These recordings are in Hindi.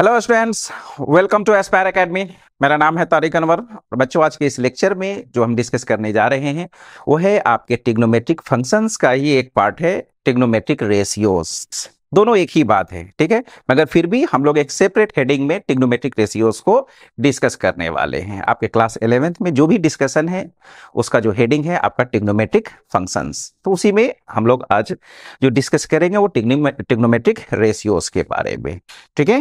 Hello students welcome to Aspire Academy मेरा नाम है तारिक अनवर बच्चों आज के इस लेक्चर में जो हम डिस्कस करने जा रहे हैं वो है आपके टिग्नोमेट्रिक फंक्शंस का ही एक पार्ट है टिग्नोमेट्रिक रेशियोस दोनों एक ही बात है ठीक है मगर फिर भी हम लोग एक सेपरेट हेडिंग में टिग्नोमेट्रिक रेशियोज को डिस्कस करने वाले हैं आपके क्लास एलेवेंथ में जो भी डिस्कशन है उसका जो हेडिंग है आपका टिग्नोमेट्रिक फंक्शंस तो उसी में हम लोग आज जो डिस्कस करेंगे वो टिग्नोमेट्रिक रेशियोज के बारे में ठीक है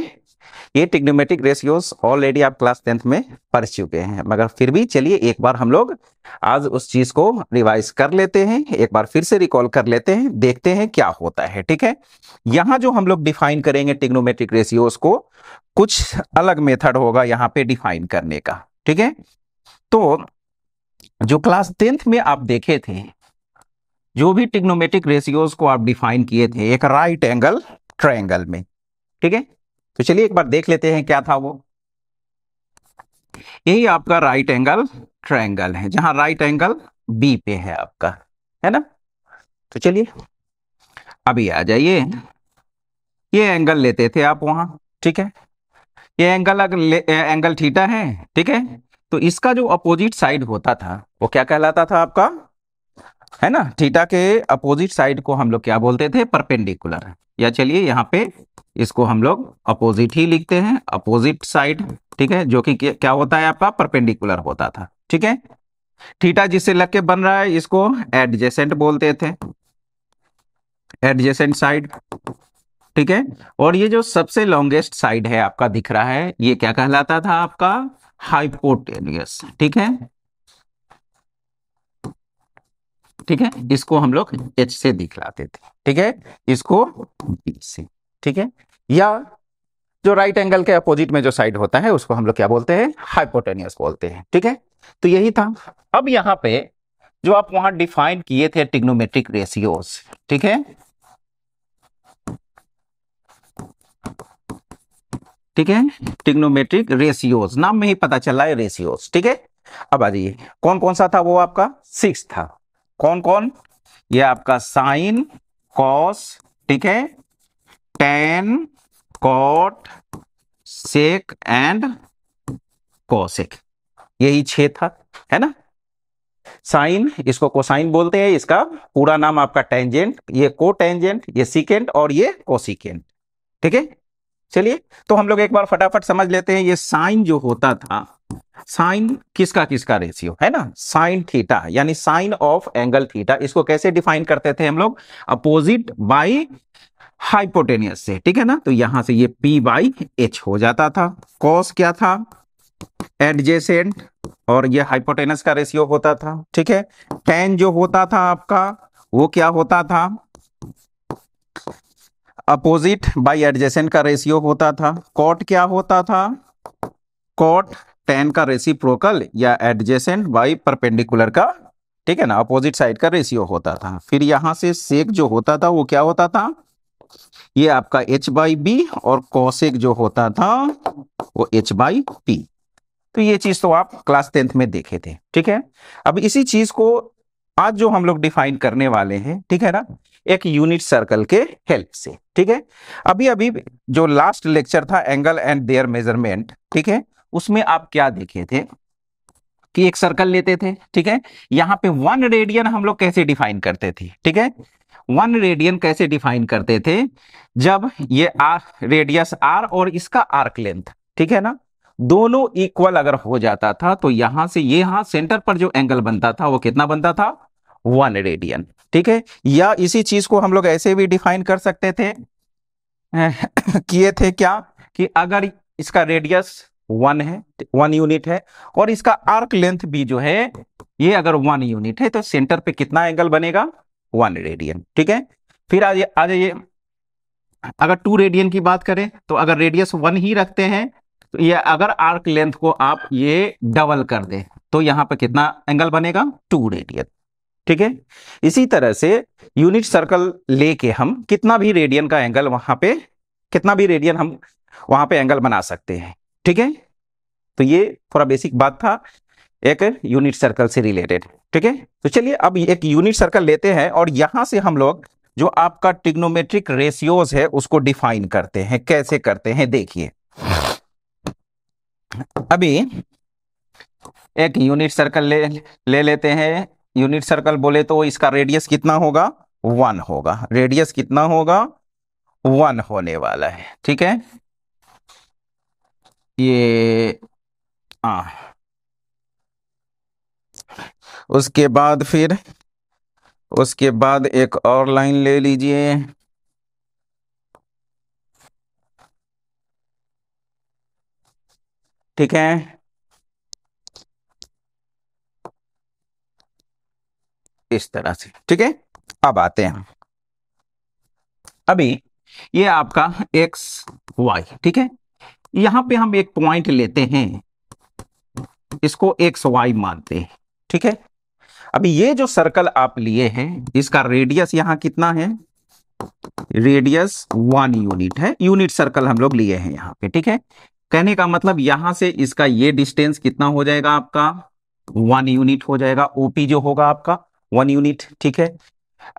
ये टिग्नोमेटिक रेशियोज ऑलरेडी आप क्लास टेंथ में पढ़ चुके हैं मगर फिर भी चलिए एक बार हम लोग आज उस चीज को रिवाइज कर लेते हैं एक बार फिर से रिकॉल कर लेते हैं देखते हैं क्या होता है ठीक है यहाँ जो हम लोग डिफाइन करेंगे टिग्नोमेट्रिक रेशियोज को कुछ अलग मेथड होगा यहाँ पे डिफाइन करने का ठीक है तो जो क्लास टेंथ में आप देखे थे जो भी टिग्नोमेट्रिक रेशियोज को आप डिफाइन किए थे एक राइट एंगल ट्राइंगल में ठीक है तो चलिए एक बार देख लेते हैं क्या था वो यही आपका राइट एंगल ट्रायंगल है जहां राइट एंगल बी पे है आपका है ना तो चलिए अभी आ जाइए ये एंगल लेते थे आप वहां ठीक है ये एंगल एंगल थीटा है ठीक है तो इसका जो अपोजिट साइड होता था वो क्या कहलाता था आपका है ना थीटा के अपोजिट साइड को हम लोग क्या बोलते थे परपेंडिकुलर या चलिए यहाँ पे इसको हम लोग अपोजिट ही लिखते हैं अपोजिट साइड ठीक है जो कि क्या होता है आपका परपेंडिकुलर होता था ठीक है थीटा जिससे लग के बन रहा है इसको एडजेसेंट बोलते थे एडजेसेंट साइड ठीक है और ये जो सबसे लॉन्गेस्ट साइड है आपका दिख रहा है ये क्या कहलाता था आपका हाइपोटेनियस ठीक है ठीक है इसको हम लोग एच से दिखलाते थे ठीक है इसको बी से ठीक है या जो राइट एंगल के अपोजिट में जो साइड होता है उसको हम लोग क्या बोलते हैं हाइपोटेनियस बोलते हैं ठीक है तो यही था अब यहां पे जो आप वहां डिफाइन किए थे टिग्नोमेट्रिक रेशियोज ठीक है ठीक है टिग्नोमेट्रिक रेशियोज नाम में ही पता चल रहा है रेशियोज ठीक है अब आ जाइए कौन कौन सा था वो आपका सिक्स था कौन कौन ये आपका साइन कॉस ठीक है tan cot sec and cosec यही छे था है ना साइन इसको कोसाइन बोलते हैं इसका पूरा नाम आपका टेंजेंट ये को टेंजेंट ये सिकेंट और ये कोसिकेंट ठीक है चलिए तो हम लोग एक बार फटाफट समझ लेते हैं ये साइन जो होता था साइन किसका किसका रेशियो है ना साइन थीटा यानी साइन ऑफ एंगल थीटा इसको कैसे डिफाइन करते थे हम लोग अपोजिट बाई हाइपोटेनियस से ठीक है ना तो यहां से ये पी बाई एच हो जाता था कॉस क्या था एडजेसेंट और ये हाइपोटेनस का रेशियो होता था ठीक है टेन जो होता था आपका वो क्या होता था अपोजिट बाई एडजेसेंट का रेशियो होता था कॉट क्या होता था कॉट टेन का रेसिप्रोकल या एडजेसेंट बाई परपेंडिकुलर का ठीक है ना अपोजिट साइड का रेशियो होता था फिर यहां से सेक जो होता था वो क्या होता था ये आपका एच बाई बी और कौशिक जो होता था वो एच बाई पी तो ये चीज तो आप क्लास टेंथ में देखे थे ठीक है अब इसी चीज को आज जो हम लोग डिफाइन करने वाले हैं ठीक है ना एक यूनिट सर्कल के हेल्प से ठीक है अभी अभी जो लास्ट लेक्चर था एंगल एंड देयर मेजरमेंट ठीक है उसमें आप क्या देखे थे कि एक सर्कल लेते थे ठीक है यहां पे वन रेडियन हम लोग कैसे डिफाइन करते थे ठीक है वन रेडियन कैसे डिफाइन करते थे जब ये आर रेडियस आर और इसका आर्क लेंथ ठीक है ना दोनों इक्वल अगर हो जाता था तो यहां से ये यहां सेंटर पर जो एंगल बनता था वो कितना बनता था वन रेडियन ठीक है या इसी चीज को हम लोग ऐसे भी डिफाइन कर सकते थे किए थे क्या कि अगर इसका रेडियस वन है वन यूनिट है और इसका आर्क लेंथ भी जो है ये अगर वन यूनिट है तो सेंटर पे कितना एंगल बनेगा वन रेडियन ठीक है फिर आ जाइए अगर टू रेडियन की बात करें तो अगर रेडियस वन ही रखते हैं तो ये अगर आर्क लेंथ को आप ये डबल कर दे तो यहां पर कितना एंगल बनेगा टू रेडियन ठीक है इसी तरह से यूनिट सर्कल लेके हम कितना भी रेडियन का एंगल वहां पे कितना भी रेडियन हम वहां पे एंगल बना सकते हैं ठीक है तो ये थोड़ा बेसिक बात था एक यूनिट सर्कल से रिलेटेड ठीक है तो चलिए अब एक यूनिट सर्कल लेते हैं और यहां से हम लोग जो आपका टिग्नोमेट्रिक रेशियोज है उसको डिफाइन करते हैं कैसे करते हैं देखिए अभी एक यूनिट सर्कल ले ले लेते हैं यूनिट सर्कल बोले तो इसका रेडियस कितना होगा वन होगा रेडियस कितना होगा वन होने वाला है ठीक है ये आ, हाँ। उसके बाद फिर उसके बाद एक और लाइन ले लीजिए ठीक है इस तरह से ठीक है अब आते हैं अभी ये आपका एक्स वाई ठीक है यहां पे हम एक पॉइंट लेते हैं इसको एक्स वाई मानते हैं ठीक है अब ये जो सर्कल आप लिए हैं इसका रेडियस यहां कितना है रेडियस वन यूनिट है यूनिट सर्कल हम लोग लिए हैं यहां पे ठीक है कहने का मतलब यहां से इसका ये डिस्टेंस कितना हो जाएगा आपका वन यूनिट हो जाएगा ओपी जो होगा आपका वन यूनिट ठीक है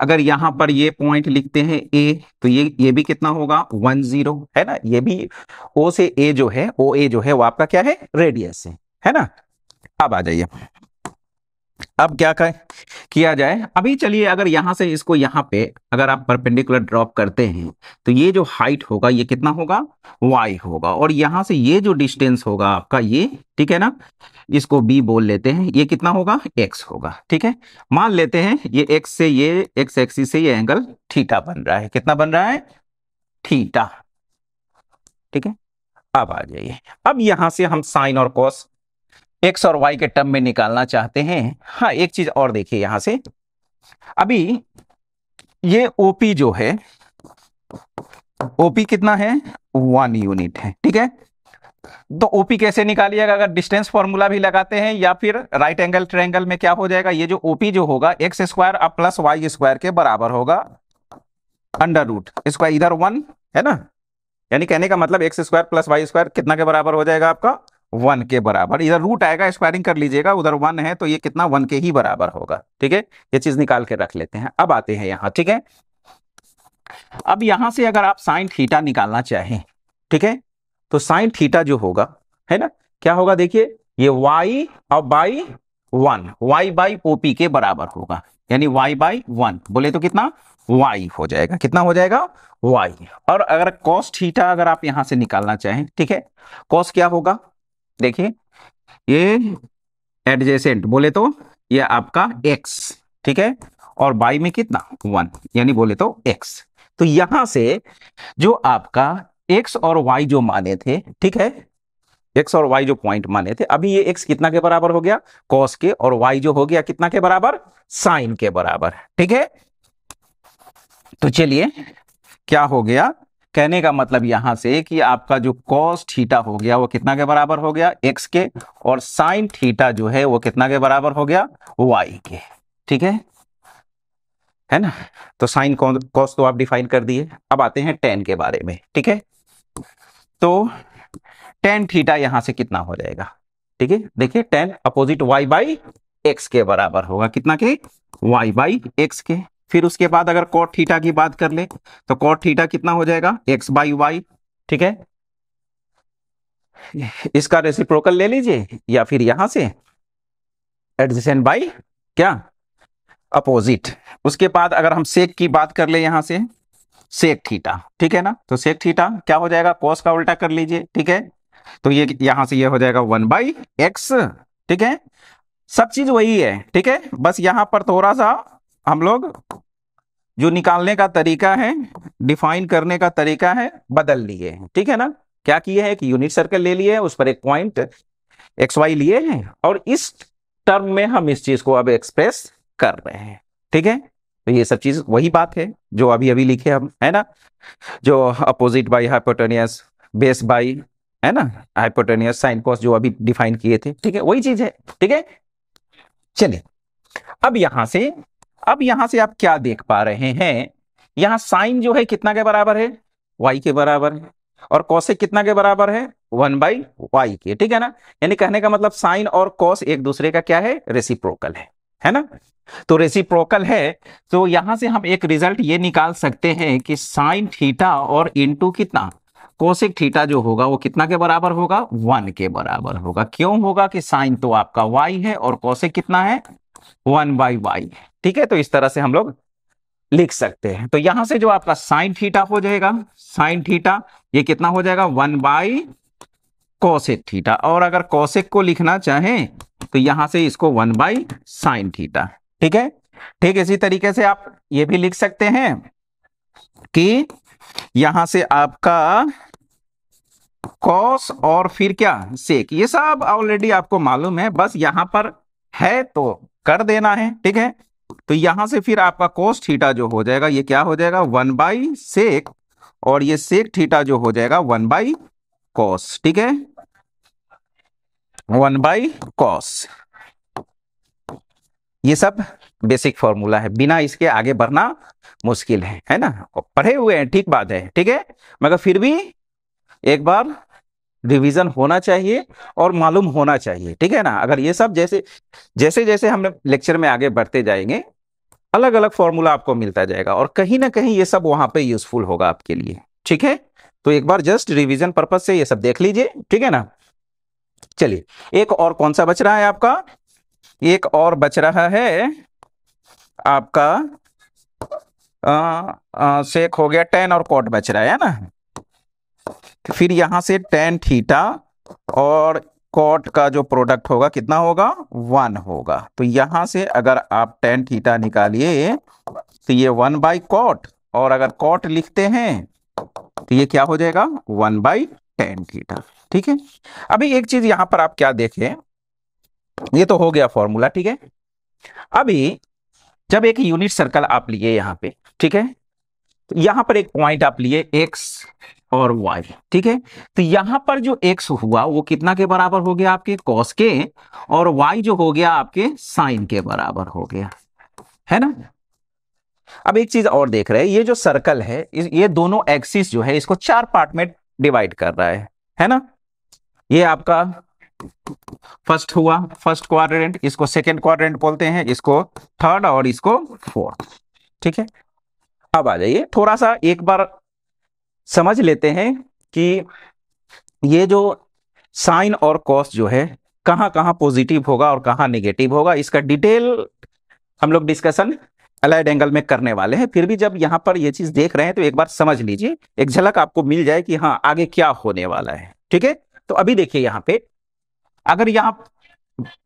अगर यहां पर ये पॉइंट लिखते हैं ए तो ये ये भी कितना होगा वन जीरो है ना ये भी ओ से ए जो है ओ ए जो है वो आपका क्या है रेडियस है है ना अब आ जाइए अब क्या कर, किया जाए अभी चलिए अगर यहां से इसको यहां पे अगर आप परपेंडिकुलर ड्रॉप करते हैं तो ये जो हाइट होगा ये कितना होगा y होगा और यहां से ये जो डिस्टेंस होगा आपका ये ठीक है ना इसको b बोल लेते हैं ये कितना होगा x होगा ठीक है मान लेते हैं ये x से ये x एक्सी से ये एंगल ठीटा बन रहा है कितना बन रहा है ठीटा ठीक है अब आ जाइए अब यहां से हम साइन और कॉस एक्स और वाई के टर्म में निकालना चाहते हैं हाँ एक चीज और देखिए यहां से अभी ये ओपी जो है ओपी कितना है वन यूनिट है ठीक है तो ओपी कैसे निकालिएगा अगर डिस्टेंस फॉर्मूला भी लगाते हैं या फिर राइट एंगल ट्रायंगल में क्या हो जाएगा ये जो ओपी जो होगा एक्स स्क्वायर अब प्लस वाई स्क्वायर के बराबर होगा अंडर रूट स्क्वायर इधर वन है ना यानी कहने का मतलब X square plus Y square कितना के बराबर हो जाएगा आपका वन के बराबर इधर रूट आएगा स्क्वायरिंग कर लीजिएगा उधर वन है तो ये कितना वन के ही बराबर होगा ठीक है ये चीज निकाल के रख लेते हैं अब आते हैं यहाँ ठीक है अब यहां से अगर आप साइन थीटा निकालना चाहें ठीक है तो साइन थीटा जो होगा है ना क्या होगा देखिए ये वाई और by one Y by OP के बराबर होगा यानी वाई बाई वन बोले तो कितना वाई हो जाएगा कितना हो जाएगा वाई और अगर कॉस थीटा अगर आप यहां से निकालना चाहें ठीक है कॉस क्या होगा देखिए ये एडजेसेंट बोले तो ये आपका एक्स ठीक है और y में कितना वन यानी बोले तो एक्स तो यहां से जो आपका एक्स और वाई जो माने थे ठीक है एक्स और वाई जो पॉइंट माने थे अभी ये एक्स कितना के बराबर हो गया कॉस के और वाई जो हो गया कितना के बराबर साइन के बराबर ठीक है तो चलिए क्या हो गया कहने का मतलब यहां से कि आपका जो कॉस थीटा हो गया वो कितना के बराबर हो गया एक्स के और साइन थीटा जो है वो कितना के बराबर हो गया वाई के ठीक है है ना तो साइन कॉस तो आप डिफाइन कर दिए अब आते हैं टेन के बारे में ठीक है तो टेन थीटा यहां से कितना हो जाएगा ठीक है देखिए tan opposite Y by X के बराबर होगा कितना के वाई बाई एक्स के फिर उसके बाद अगर कॉट थीटा की बात कर ले तो कॉट थीटा कितना हो जाएगा एक्स बाई वाई ठीक है इसका रेसिप्रोकल ले लीजिए या फिर यहां से एडजेंट बाई क्या अपोजिट उसके बाद अगर हम सेक की बात कर ले यहां से सेक थीटा ठीक है ना तो सेक थीटा क्या हो जाएगा कॉस का उल्टा कर लीजिए ठीक है तो ये यहां से ये हो जाएगा वन बाई एक्स ठीक है सब चीज वही है ठीक है बस यहां पर थोड़ा सा हम लोग जो निकालने का तरीका है डिफाइन करने का तरीका है बदल लिए ठीक है ना क्या किए है कि यूनिट सर्कल ले लिए उस पर एक पॉइंट एक्स वाई लिए हैं और इस टर्म में हम इस चीज को अब एक्सप्रेस कर रहे हैं ठीक है तो ये सब चीज वही बात है जो अभी अभी लिखे हम है ना जो opposite by hypotenuse base by है ना हाइपोटेनियस साइन कॉस जो अभी डिफाइन किए थे ठीक है वही चीज है ठीक है चलिए अब यहां से अब यहां से आप क्या देख पा रहे हैं यहां साइन जो है कितना के बराबर है वाई के बराबर है और कौशिक कितना के बराबर है वन बाई वाई के ठीक है ना यानी कहने का मतलब साइन और कॉस एक दूसरे का क्या है रेसिप्रोकल है है ना तो रेसिप्रोकल है तो यहां से हम एक रिजल्ट ये निकाल सकते हैं कि साइन थीटा और इनटू कितना कोशिक थीटा जो होगा वो कितना के बराबर होगा वन के बराबर होगा क्यों होगा कि साइन तो आपका वाई है और कौशिक कितना है वन बाई वाई है ठीक है तो इस तरह से हम लोग लिख सकते हैं तो यहां से जो आपका साइन थीटा हो जाएगा साइन थीटा ये कितना हो जाएगा वन बाई कौशिक थीटा और अगर कौशिक को लिखना चाहें तो यहां से इसको वन बाई साइन थीटा ठीक है ठीक इसी तरीके से आप ये भी लिख सकते हैं कि यहां से आपका कॉस और फिर क्या सेक ये सब ऑलरेडी आपको मालूम है बस यहां पर है तो कर देना है ठीक है तो यहां से फिर आपका कोस थीटा जो हो जाएगा ये क्या हो जाएगा वन बाई सेक और ये सेक थीटा जो हो जाएगा वन बाई कॉस ठीक है वन बाई कॉस ये सब बेसिक फॉर्मूला है बिना इसके आगे बढ़ना मुश्किल है है ना पढ़े हुए हैं ठीक बात है ठीक है मगर फिर भी एक बार रिवीजन होना चाहिए और मालूम होना चाहिए ठीक है ना अगर ये सब जैसे जैसे जैसे हम लेक्चर में आगे बढ़ते जाएंगे अलग अलग फॉर्मूला आपको मिलता जाएगा और कहीं ना कहीं ये सब वहां पे यूजफुल होगा आपके लिए ठीक है तो एक बार जस्ट रिवीजन पर्पज से ये सब देख लीजिए ठीक है ना चलिए एक और कौन सा बच रहा है आपका एक और बच रहा है आपका आ, आ, सेक हो गया टेन और कॉट बच रहा है ना फिर यहां से टेन थीटा और कॉट का जो प्रोडक्ट होगा कितना होगा वन होगा तो यहां से अगर आप टेन थीटा निकालिए तो ये वन बाई कॉट और अगर कॉट लिखते हैं तो ये क्या हो जाएगा वन बाई टेन थीटा ठीक है अभी एक चीज यहां पर आप क्या देखें ये तो हो गया फॉर्मूला ठीक है अभी जब एक यूनिट सर्कल आप लिए यहां पे ठीक है तो यहां पर एक पॉइंट आप लिए एक्स और y ठीक है तो यहां पर जो x हुआ वो कितना के बराबर हो गया आपके कॉस के और y जो हो गया आपके साइन के बराबर हो गया है ना अब एक चीज और देख रहे हैं ये जो सर्कल है ये दोनों एक्सिस जो है इसको चार पार्ट में डिवाइड कर रहा है है ना ये आपका फर्स्ट हुआ फर्स्ट क्वाड्रेंट इसको सेकेंड क्वाड्रेंट बोलते हैं इसको थर्ड और इसको फोर्थ ठीक है अब आ जाइए थोड़ा सा एक बार समझ लेते हैं कि ये जो साइन और कॉस जो है कहां कहां पॉजिटिव होगा और कहां नेगेटिव होगा इसका डिटेल हम लोग डिस्कशन अलाइड एंगल में करने वाले हैं फिर भी जब यहाँ पर ये चीज़ देख रहे हैं तो एक बार समझ लीजिए एक झलक आपको मिल जाए कि हाँ आगे क्या होने वाला है ठीक है तो अभी देखिए यहाँ पे अगर यहाँ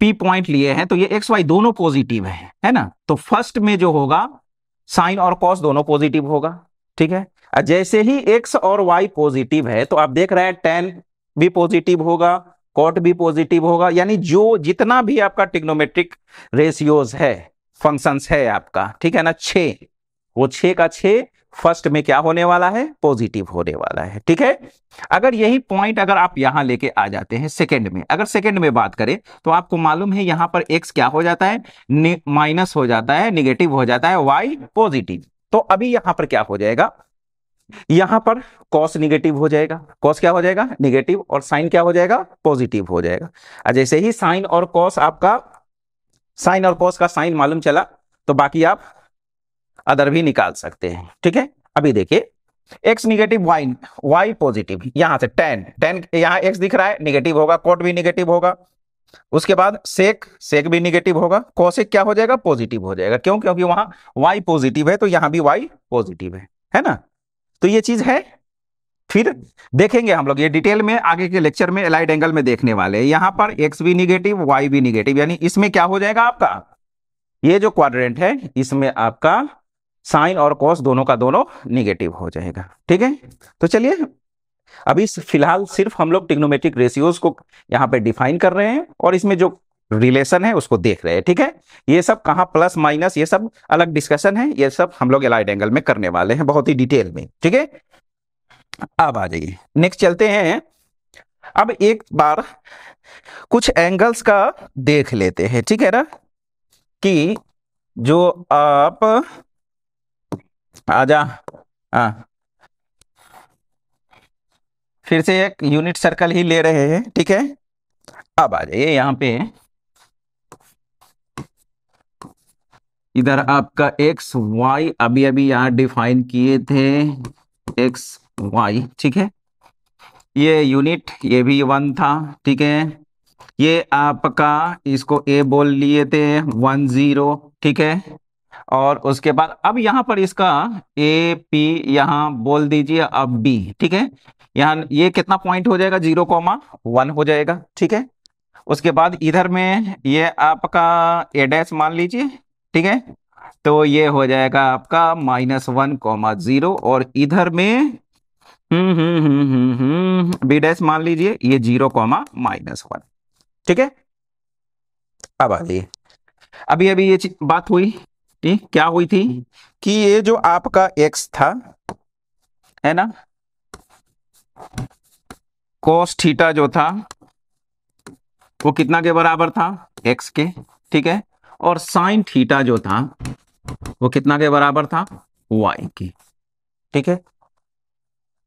पी पॉइंट लिए हैं तो ये एक्स वाई दोनों पॉजिटिव है है ना तो फर्स्ट में जो होगा साइन और कॉस दोनों पॉजिटिव होगा ठीक है जैसे ही एक्स और वाई पॉजिटिव है तो आप देख रहे हैं टेन भी पॉजिटिव होगा कॉट भी पॉजिटिव होगा यानी जो जितना भी आपका टिग्नोमेट्रिक रेशियोज है फंक्शंस है आपका ठीक है ना छे वो छे का छे फर्स्ट में क्या होने वाला है पॉजिटिव होने वाला है ठीक है अगर यही पॉइंट अगर आप यहां लेके आ जाते हैं सेकंड में अगर सेकंड में बात करें तो आपको मालूम है यहां पर एक्स क्या हो जाता है माइनस हो जाता है निगेटिव हो जाता है वाई पॉजिटिव तो अभी यहां पर क्या हो जाएगा यहां पर कॉस निगेटिव हो जाएगा कॉस क्या हो जाएगा निगेटिव और साइन क्या हो जाएगा पॉजिटिव हो जाएगा जैसे ही साइन और कॉस आपका साइन और कॉस का साइन मालूम चला तो बाकी आप अदर भी निकाल सकते हैं ठीक है अभी देखिए x negative y y positive यहां से टेन टेन यहां x दिख रहा है निगेटिव होगा कोट भी निगेटिव होगा उसके बाद सेक सेक भी निगेटिव होगा कोसेक क्या हो जाएगा पॉजिटिव हो जाएगा क्यों क्योंकि वहां y पॉजिटिव है तो यहां भी y पॉजिटिव है है ना तो ये चीज है फिर देखेंगे हम लोग ये डिटेल में आगे के लेक्चर में एलाइड एंगल में देखने वाले हैं यहां पर x भी निगेटिव y भी निगेटिव यानी इसमें क्या हो जाएगा आपका ये जो क्वाड्रेंट है इसमें आपका साइन और कॉस दोनों का दोनों निगेटिव हो जाएगा ठीक है तो चलिए अभी फिलहाल सिर्फ हम लोग टिग्नोमेट्रिक रेशियोज को यहाँ पे डिफाइन कर रहे हैं और इसमें जो रिलेशन है उसको देख रहे हैं ठीक है ये सब कहा प्लस माइनस ये सब अलग डिस्कशन है ये सब हम लोग एलाइड एंगल में करने वाले हैं बहुत ही डिटेल में ठीक है अब आ जाइए नेक्स्ट चलते हैं अब एक बार कुछ एंगल्स का देख लेते हैं ठीक है ना कि जो आप जा हाँ फिर से एक यूनिट सर्कल ही ले रहे हैं ठीक है अब आ जाइए यहाँ पे इधर आपका एक्स वाई अभी अभी यहाँ डिफाइन किए थे एक्स वाई ठीक है ये यूनिट ये भी वन था ठीक है ये आपका इसको ए बोल लिए थे वन जीरो ठीक है और उसके बाद अब यहां पर इसका ए पी यहां बोल दीजिए अब बी ठीक है यहां ये कितना पॉइंट हो जाएगा जीरो कॉमा वन हो जाएगा ठीक है उसके बाद इधर में ये आपका ए डैश मान लीजिए ठीक है तो ये हो जाएगा आपका माइनस वन कॉमा जीरो और इधर में हम्म हम्म हम्म बी हम्म, डैश हम्म, मान लीजिए ये जीरो कॉमा माइनस वन ठीक है अब आ जाइए अभी अभी ये बात हुई थी क्या हुई थी कि ये जो आपका एक्स था है ना कोस थीटा जो था वो कितना के बराबर था एक्स के ठीक है और साइन थीटा जो था वो कितना के बराबर था वाई के ठीक है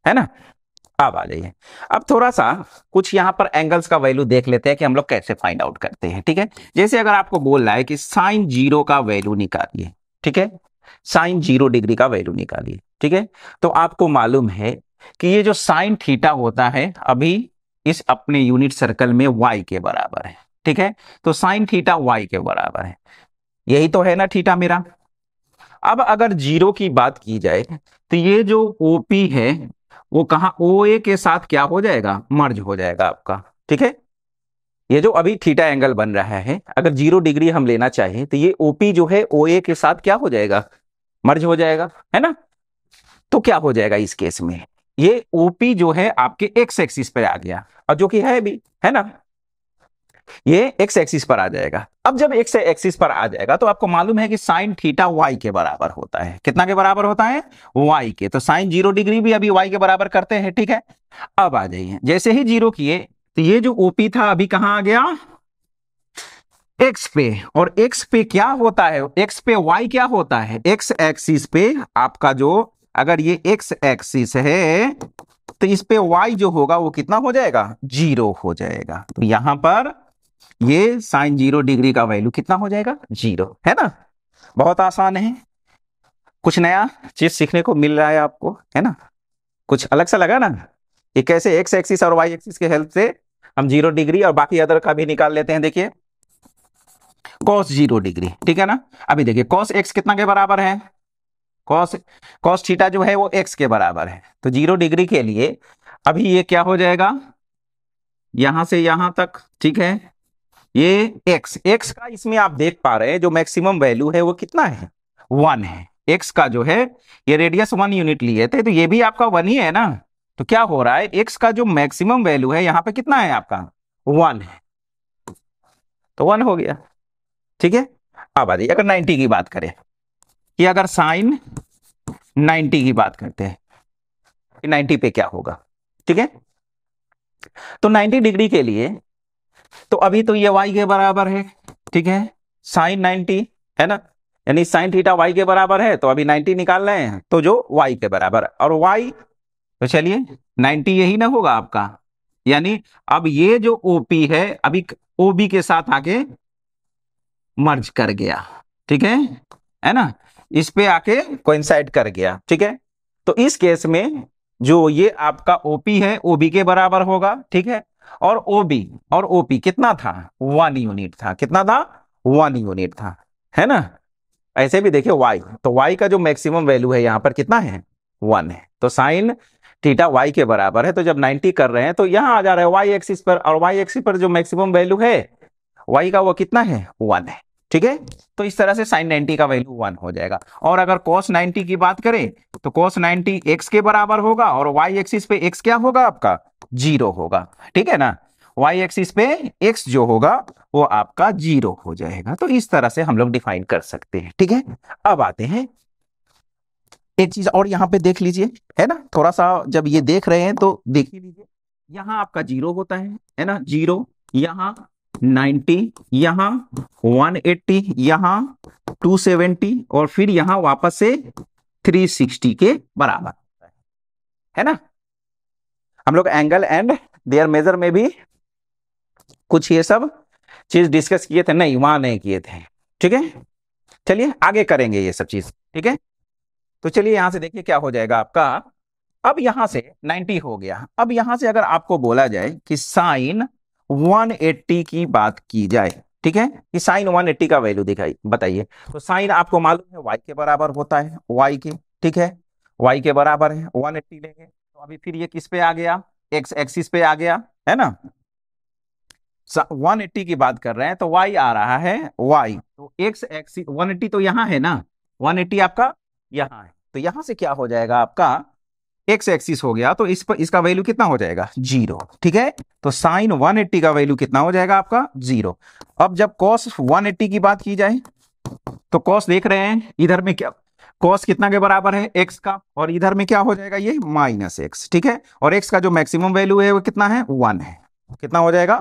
है ना अब आ जाइए अब थोड़ा सा कुछ यहाँ पर एंगल्स का वैल्यू देख लेते हैं कि हम लोग कैसे फाइंड आउट करते हैं ठीक है जैसे अगर आपको बोल रहा है कि साइन जीरो का वैल्यू निकालिए ठीक है साइन जीरो डिग्री का वैल्यू निकालिए ठीक है तो आपको मालूम है कि ये जो साइन थीटा होता है अभी इस अपने यूनिट सर्कल में वाई के बराबर है ठीक है तो साइन थीटा वाई के बराबर है यही तो है ना थीटा मेरा अब अगर जीरो की बात की जाए तो ये जो ओपी है वो कहा ओ ए के साथ क्या हो जाएगा मर्ज हो जाएगा आपका ठीक है ये जो अभी थीटा एंगल बन रहा है अगर जीरो डिग्री हम लेना चाहें तो ये ओपी जो है ओ ए के साथ क्या हो जाएगा मर्ज हो जाएगा है ना तो क्या हो जाएगा इस केस में ये ओपी जो है आपके एक्स एक्सिस पे आ गया और जो कि है भी है ना ये एक्स एक्सिस पर आ जाएगा अब जब एक्स एक्सिस पर आ जाएगा तो आपको मालूम है कि साइन थीटा वाई के बराबर होता है कितना के बराबर होता है वाई के तो साइन जीरो डिग्री भी अभी वाई के बराबर करते हैं ठीक है अब आ जाइए जैसे ही जीरो किए तो ये जो ओपी था अभी कहा आ गया एक्स पे और एक्स पे क्या होता है एक्स पे वाई क्या होता है एक्स एक्सिस पे आपका जो अगर ये एक्स एक्सिस है तो इस पे वाई जो होगा वो कितना हो जाएगा जीरो हो जाएगा तो यहां पर ये साइन जीरो डिग्री का वैल्यू कितना हो जाएगा जीरो है ना बहुत आसान है कुछ नया चीज सीखने को मिल रहा है आपको है ना कुछ अलग सा लगा ना ये कैसे एक्स एक्सिस और वाई एक्सिस के हेल्प से हम जीरो डिग्री और बाकी अदर का भी निकाल लेते हैं देखिए कॉस जीरो डिग्री ठीक है ना अभी देखिए कॉस एक्स कितना के बराबर है कॉस कॉस थीटा जो है वो एक्स के बराबर है तो जीरो डिग्री के लिए अभी ये क्या हो जाएगा यहां से यहां तक ठीक है ये x x का इसमें आप देख पा रहे हैं जो मैक्सिमम वैल्यू है वो कितना है वन है x का जो है ये रेडियस वन यूनिट लिए थे तो ये भी आपका वन ही है ना तो क्या हो रहा है x का जो मैक्सिमम वैल्यू है यहां पे कितना है आपका वन है तो वन हो गया ठीक है अब आ जाइए अगर नाइनटी की बात करें कि अगर साइन नाइनटी की बात करते हैं कि पे क्या होगा ठीक है तो 90 डिग्री के लिए तो अभी तो ये वाई के बराबर है ठीक है साइन नाइनटी है ना यानी साइन थीटा वाई के बराबर है तो अभी नाइनटी निकाल रहे हैं तो जो वाई के बराबर और वाई तो चलिए नाइनटी यही ना होगा आपका यानी अब ये जो ओपी है अभी ओबी के साथ आके मर्ज कर गया ठीक है है ना इस पे आके कोइंसाइड कर गया ठीक है तो इस केस में जो ये आपका ओपी है ओबी के बराबर होगा ठीक है और ओबी और ओपी कितना था वन यूनिट था कितना था वन यूनिट था है ना ऐसे भी देखिए वाई तो वाई का जो मैक्सिमम वैल्यू है यहां पर कितना है वन है तो साइन थीटा वाई के बराबर है तो जब 90 कर रहे हैं तो यहां आ जा रहा है वाई एक्सिस पर और वाई एक्सिस पर जो मैक्सिमम वैल्यू है वाई का वो कितना है वन है ठीक है तो इस तरह से साइन 90 का वैल्यू वन हो जाएगा और अगर कॉस 90 की बात करें तो कॉस 90 एक्स के बराबर होगा और वाई एक्सिस पे एक्स क्या होगा आपका जीरो होगा ठीक है ना वाई एक्सिस पे एक्स जो होगा वो आपका जीरो हो जाएगा तो इस तरह से हम लोग डिफाइन कर सकते हैं ठीक है अब आते हैं एक चीज और यहाँ पे देख लीजिए है ना थोड़ा सा जब ये देख रहे हैं तो देख लीजिए यहाँ आपका जीरो होता है है ना जीरो यहाँ 90 यहाँ एट्टी यहाँ सेवेंटी और फिर यहाँ वापस से थ्री सिक्सटी के बराबर है ना हम लोग एंगल एंड देयर मेजर में भी कुछ ये सब चीज डिस्कस किए थे नहीं वहां नहीं किए थे ठीक है चलिए आगे करेंगे ये सब चीज ठीक है तो चलिए यहां से देखिए क्या हो जाएगा आपका अब यहां से 90 हो गया अब यहां से अगर आपको बोला जाए कि साइन 180 की बात की जाए ठीक है कि साइन 180 का वैल्यू दिखाई बताइए तो साइन आपको मालूम है वाई के बराबर होता है वाई के ठीक है वाई के बराबर है वन लेंगे तो अभी फिर ये किस पे आ गया एक्स एक्सिस पे आ गया है ना 180 की बात कर रहे हैं तो y आ रहा है y तो x एक्सिस 180 तो यहाँ है ना 180 आपका यहाँ है तो यहां से क्या हो जाएगा आपका x एक्सिस हो गया तो इस पर इसका वैल्यू कितना हो जाएगा जीरो ठीक है तो साइन 180 का वैल्यू कितना हो जाएगा आपका जीरो अब जब कॉस 180 की बात की जाए तो कॉस देख रहे हैं इधर में क्या कॉस कितना के बराबर है एक्स का और इधर में क्या हो जाएगा ये माइनस एक्स ठीक है और एक्स का जो मैक्सिमम वैल्यू है वो कितना है वन है कितना हो जाएगा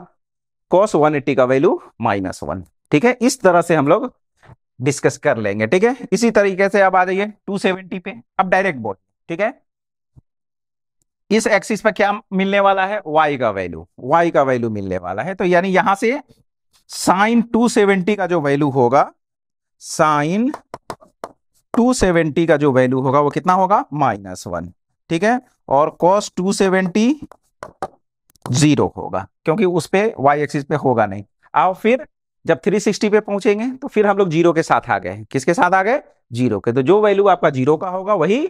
कॉस वन एट्टी का वैल्यू माइनस वन ठीक है इस तरह से हम लोग डिस्कस कर लेंगे ठीक है इसी तरीके से अब आ जाइए टू सेवेंटी पे अब डायरेक्ट बोल ठीक है इस एक्सिस पर क्या मिलने वाला है वाई का वैल्यू वाई का वैल्यू मिलने वाला है तो यानी यहां से साइन सेवेंटी का जो वैल्यू होगा साइन 270 का जो वैल्यू होगा वो कितना होगा माइनस वन ठीक है और कॉस 270 जीरो होगा क्योंकि उस पर वाई एक्सिस पे होगा नहीं आओ फिर जब 360 पे पहुंचेंगे तो फिर हम लोग जीरो के साथ आ गए किसके साथ आ गए जीरो के तो जो वैल्यू आपका जीरो का होगा वही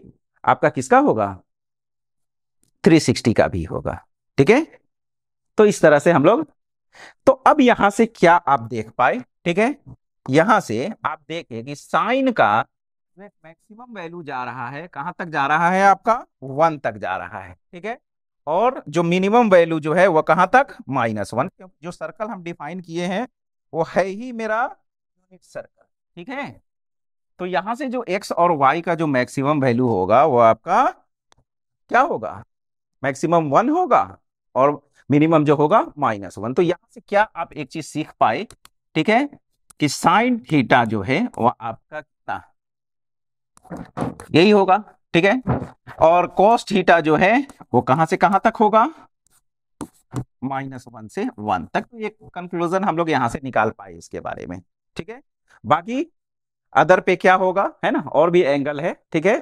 आपका किसका होगा 360 का भी होगा ठीक है तो इस तरह से हम लोग तो अब यहां से क्या आप देख पाए ठीक है यहां से आप देखें कि साइन का इसमें मैक्सिमम वैल्यू जा रहा है कहाँ तक जा रहा है आपका वन तक जा रहा है ठीक है और जो मिनिमम वैल्यू जो है वह कहाँ तक माइनस वन जो सर्कल हम डिफाइन किए हैं वो है ही मेरा यूनिट सर्कल ठीक है तो यहाँ से जो एक्स और वाई का जो मैक्सिमम वैल्यू होगा वो आपका क्या होगा मैक्सिमम वन होगा और मिनिमम जो होगा माइनस वन तो यहाँ से क्या आप एक चीज सीख पाए ठीक है कि साइन थीटा जो है वह आपका यही होगा ठीक है और कॉस्ट थीटा जो है वो कहां से कहां तक होगा माइनस वन से वन तक तो ये कंक्लूजन हम लोग यहां से निकाल पाए इसके बारे में ठीक है बाकी अदर पे क्या होगा है ना और भी एंगल है ठीक है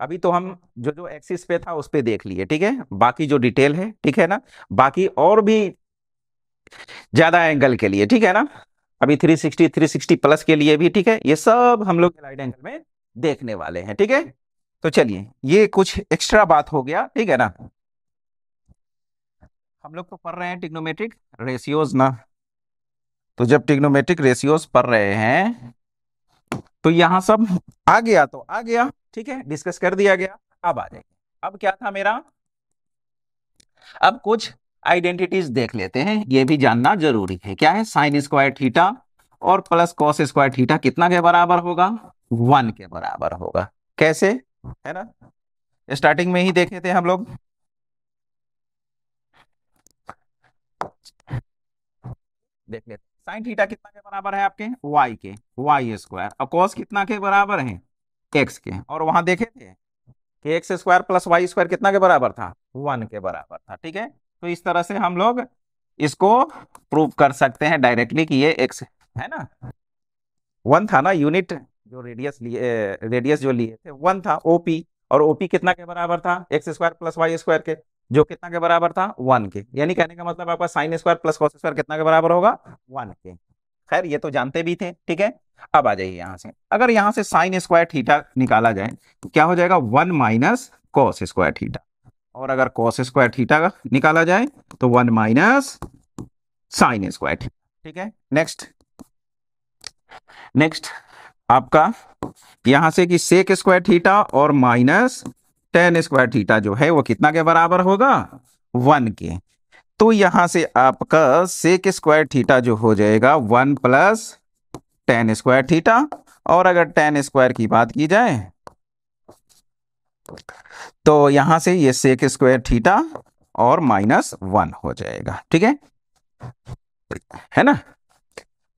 अभी तो हम जो जो एक्सिस पे था उस पर देख लिए ठीक है बाकी जो डिटेल है ठीक है ना बाकी और भी ज्यादा एंगल के लिए ठीक है ना अभी 360 360 प्लस के लिए भी ठीक है ये सब हम लोग राइट एंगल में देखने वाले हैं ठीक है तो चलिए ये कुछ एक्स्ट्रा बात हो गया ठीक है ना हम लोग तो पढ़ रहे हैं टिग्नोमेट्रिक रेशियोज ना तो जब टिग्नोमेट्रिक रेशियोज पढ़ रहे हैं तो यहां सब आ गया तो आ गया ठीक है डिस्कस कर दिया गया अब आ जाएंगे अब क्या था मेरा अब कुछ आइडेंटिटीज देख लेते हैं ये भी जानना जरूरी है क्या है साइन स्क्वायर थीटा और प्लस कॉस स्क्वायर थीटा कितना के बराबर होगा वन के बराबर होगा कैसे है ना स्टार्टिंग में ही देखे थे हम लोग देख लेते साइन थीटा कितना के बराबर है आपके वाई के वाई स्क्वायर और कॉस कितना के बराबर है एक्स के और वहां देखे थे कि x square plus Y square कितना के बराबर था वन के बराबर था ठीक है तो इस तरह से हम लोग इसको प्रूव कर सकते हैं डायरेक्टली कि ये एक्स है ना वन था ना यूनिट जो रेडियस लिए रेडियस जो लिए थे वन था ओ पी और ओ पी कितना के बराबर था x square plus Y square के जो कितना के बराबर था वन के यानी कहने का मतलब आपका sine square plus cos square कितना के बराबर होगा वन के खैर ये तो जानते भी थे ठीक है अब आ जाइए यहाँ से अगर यहाँ से साइन स्क्वायर थीटा निकाला जाए तो क्या हो जाएगा one minus cos square theta और अगर कॉस स्क्वायर थीटा निकाला जाए तो वन माइनस साइन स्क्वायर ठीक है नेक्स्ट नेक्स्ट आपका यहां से कि सेक स्क्वायर थीटा और माइनस टेन स्क्वायर थीटा जो है वो कितना के बराबर होगा वन के तो यहां से आपका सेक स्क्वायर थीटा जो हो जाएगा one plus tan square theta और अगर टेन स्क्वायर की बात की जाए तो यहां से ये सेक स्क्वायर थीटा और माइनस वन हो जाएगा ठीक है है ना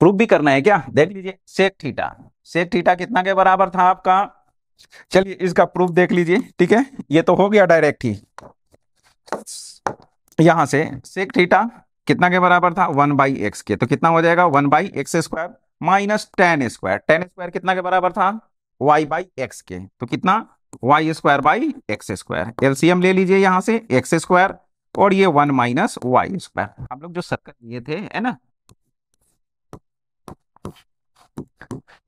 प्रूफ भी करना है क्या देख लीजिए सेक थीटा सेट थीटा कितना के बराबर था आपका चलिए इसका प्रूफ देख लीजिए ठीक है ये तो हो गया डायरेक्ट ही यहां से सेक थीटा कितना के बराबर था वन बाई एक्स के तो कितना हो जाएगा one by x square minus tan square tan square कितना के बराबर था वाई बाई एक्स के तो कितना y square by x square LCM ले लीजिए यहाँ से एक्स स्क्वायर और ये वन माइनस वाई स्क्वायर हम लोग जो सर्कल लिए थे है ना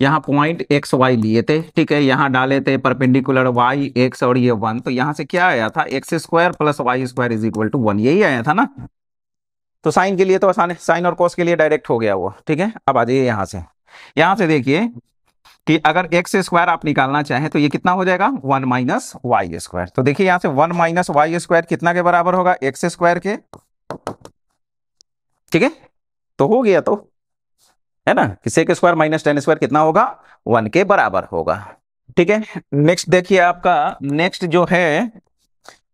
यहाँ पॉइंट एक्स वाई लिए थे ठीक है यहाँ डाले थे परपेंडिकुलर वाई एक्स और ये वन तो यहाँ से क्या आया था x square plus Y square is equal to one यही आया था ना तो साइन के लिए तो आसान है साइन और कॉस के लिए डायरेक्ट हो गया वो ठीक है अब आ जाइए यहाँ से यहाँ से देखिए कि अगर एक्स स्क्वायर आप निकालना चाहें तो ये कितना हो जाएगा वन माइनस वाई स्क्वायर तो देखिए यहाँ से वन माइनस वाई स्क्वायर कितना के बराबर होगा एक्स स्क्वायर के ठीक है तो हो गया तो है ना कि sec square minus tan square कितना होगा वन के बराबर होगा ठीक है नेक्स्ट देखिए आपका नेक्स्ट जो है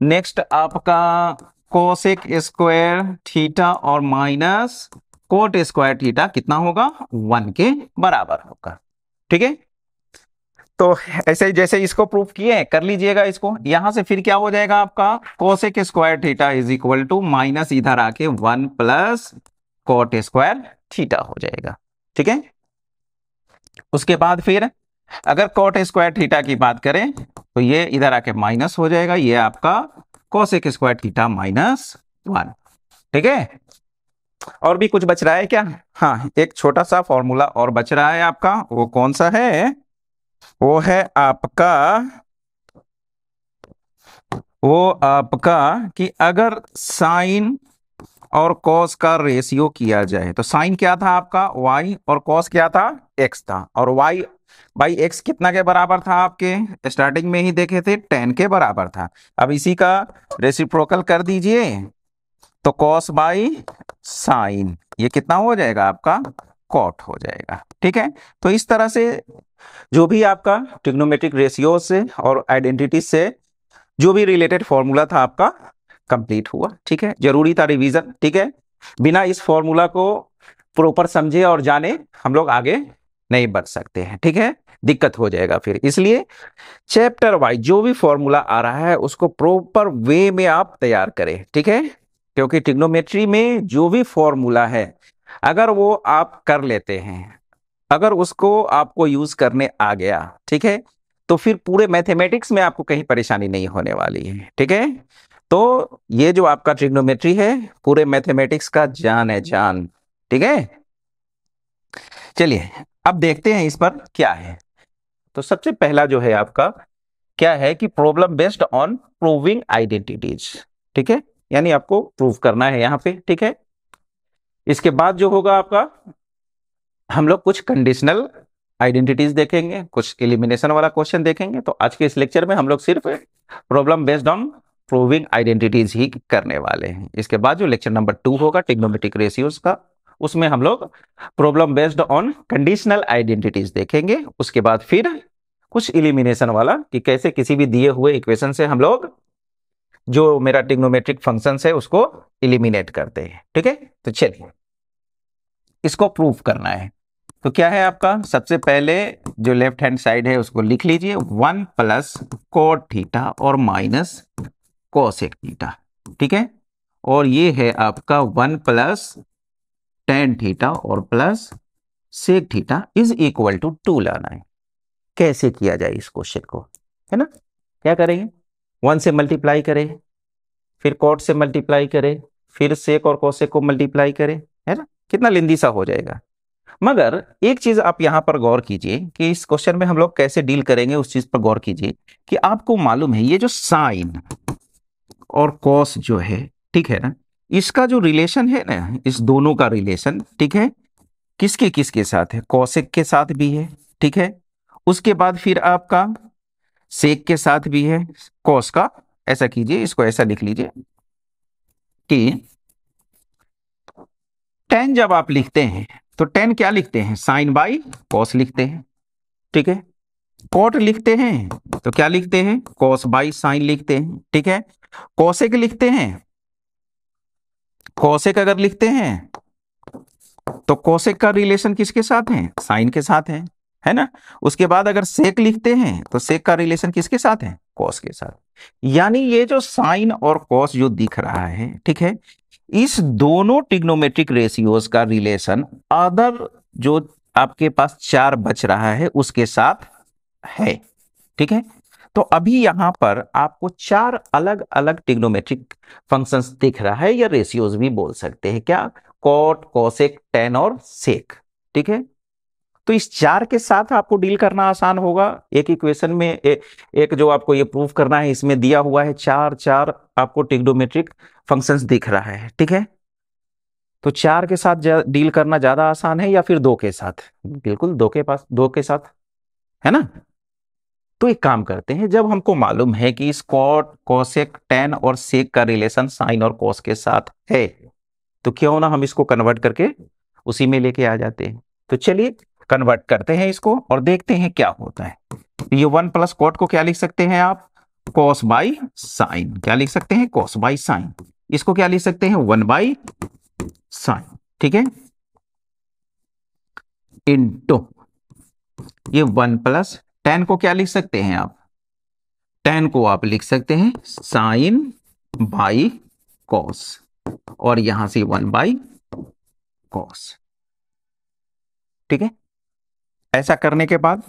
नेक्स्ट आपका कोसेक स्क्वायर थीटा और माइनस कोट स्क्वायर थीटा कितना होगा वन के बराबर होगा ठीक है तो ऐसे जैसे इसको प्रूफ किए कर लीजिएगा इसको यहां से फिर क्या हो जाएगा आपका cosec square theta is equal to minus इधर आके one plus cot square theta हो जाएगा ठीक है उसके बाद फिर अगर कॉट स्क्वायर थीटा की बात करें तो ये इधर आके माइनस हो जाएगा ये आपका cosec square theta minus one ठीक है और भी कुछ बच रहा है क्या हाँ एक छोटा सा फॉर्मूला और बच रहा है आपका वो कौन सा है वो है आपका वो आपका कि अगर साइन और कॉस का रेशियो किया जाए तो साइन क्या था आपका वाई और कॉस क्या था एक्स था और वाई भाई एक्स कितना के बराबर था आपके स्टार्टिंग में ही देखे थे टेन के बराबर था अब इसी का रेसिप्रोकल कर दीजिए तो कॉस बाई साइन ये कितना हो जाएगा आपका कॉट हो जाएगा ठीक है तो इस तरह से जो भी आपका ट्रिग्नोमेट्रिक रेशियो से और आइडेंटिटी से जो भी रिलेटेड फॉर्मूला था आपका कंप्लीट हुआ ठीक है जरूरी था रिवीजन ठीक है बिना इस फॉर्मूला को प्रॉपर समझे और जाने हम लोग आगे नहीं बढ़ सकते हैं ठीक है दिक्कत हो जाएगा फिर इसलिए चैप्टर वाइज जो भी फॉर्मूला आ रहा है उसको प्रॉपर वे में आप तैयार करें ठीक है क्योंकि टिग्नोमेट्री में जो भी फॉर्मूला है अगर वो आप कर लेते हैं अगर उसको आपको यूज करने आ गया ठीक है तो फिर पूरे मैथमेटिक्स में आपको कहीं परेशानी नहीं होने वाली है ठीक है तो ये जो आपका ट्रिग्नोमेट्री है पूरे मैथमेटिक्स का जान है जान ठीक है चलिए अब देखते हैं इस पर क्या है तो सबसे पहला जो है आपका क्या है कि problem based on proving identities ठीक है यानी आपको प्रूव करना है यहां पे ठीक है इसके बाद जो होगा आपका हम लोग कुछ कंडीशनल आइडेंटिटीज देखेंगे कुछ एलिमिनेशन वाला क्वेश्चन देखेंगे तो आज के इस लेक्चर में हम लोग सिर्फ problem based on proving identities ही करने वाले हैं इसके बाद जो लेक्चर नंबर टू होगा टिग्नोमेटिक रेशियोज का उसमें हम लोग problem based on conditional identities देखेंगे उसके बाद फिर कुछ इलिमिनेशन वाला कि कैसे किसी भी दिए हुए इक्वेशन से हम लोग जो मेरा टिग्नोमेट्रिक फंक्शन है उसको इलिमिनेट करते हैं ठीक है तो चलिए इसको प्रूफ करना है तो क्या है आपका सबसे पहले जो लेफ्ट हैंड साइड है उसको लिख लीजिए वन प्लस कोट थीटा और माइनस कॉस एक थीटा ठीक है और ये है आपका वन प्लस टेन थीटा और plus sec theta is equal to two लाना है कैसे किया जाए इस क्वेश्चन को है ना क्या करेंगे वन से मल्टीप्लाई करें फिर कॉट से मल्टीप्लाई करें फिर सेक और कोसेक को मल्टीप्लाई करें है ना कितना लिंदी सा हो जाएगा मगर एक चीज आप यहां पर गौर कीजिए कि इस क्वेश्चन में हम लोग कैसे डील करेंगे उस चीज पर गौर कीजिए कि आपको मालूम है ये जो साइन और कॉस जो है ठीक है ना इसका जो रिलेशन है ना इस दोनों का रिलेशन ठीक है किसके किसके साथ है कौशिक के साथ भी है ठीक है उसके बाद फिर आपका सेक के साथ भी है कॉस का ऐसा कीजिए इसको ऐसा लिख लीजिए कि टेन जब आप लिखते हैं तो टेन क्या लिखते हैं साइन बाई कॉस लिखते हैं ठीक है कॉट लिखते हैं तो क्या लिखते हैं कॉस बाई साइन लिखते हैं ठीक है कौशिक लिखते हैं कौशिक अगर लिखते हैं तो कौशिक का रिलेशन किसके साथ है साइन के साथ है है ना उसके बाद अगर सेक लिखते हैं तो सेक का रिलेशन किसके साथ है कॉस के साथ यानी ये जो साइन और कॉस जो दिख रहा है ठीक है इस दोनों टिग्नोमेट्रिक रेशियोज का रिलेशन अदर जो आपके पास चार बच रहा है उसके साथ है ठीक है तो अभी यहां पर आपको चार अलग अलग टिग्नोमेट्रिक फंक्शंस दिख रहा है या रेशियोज भी बोल सकते हैं क्या कॉट कॉसेक टेन और सेक ठीक है तो इस चार के साथ आपको डील करना आसान होगा एक इक्वेशन में ए, एक जो आपको ये प्रूफ करना है इसमें दिया हुआ है चार चार आपको टिग्नोमेट्रिक फंक्शंस दिख रहा है ठीक है तो चार के साथ डील करना ज्यादा आसान है या फिर दो के साथ बिल्कुल दो के पास दो के साथ है ना तो एक काम करते हैं जब हमको मालूम है कि स्कॉट कॉसेक टेन और सेक का रिलेशन साइन और कॉस के साथ है तो क्यों ना हम इसको कन्वर्ट करके उसी में लेके आ जाते हैं तो चलिए कन्वर्ट करते हैं इसको और देखते हैं क्या होता है ये वन प्लस कॉट को क्या लिख सकते हैं आप कॉस बाई साइन क्या लिख सकते हैं कॉस बाई साइन इसको क्या लिख सकते हैं वन बाई साइन ठीक है इंटू ये वन प्लस टेन को क्या लिख सकते हैं आप टेन को आप लिख सकते हैं साइन बाई कॉस और यहां से वन बाई कॉस ठीक है ऐसा करने के बाद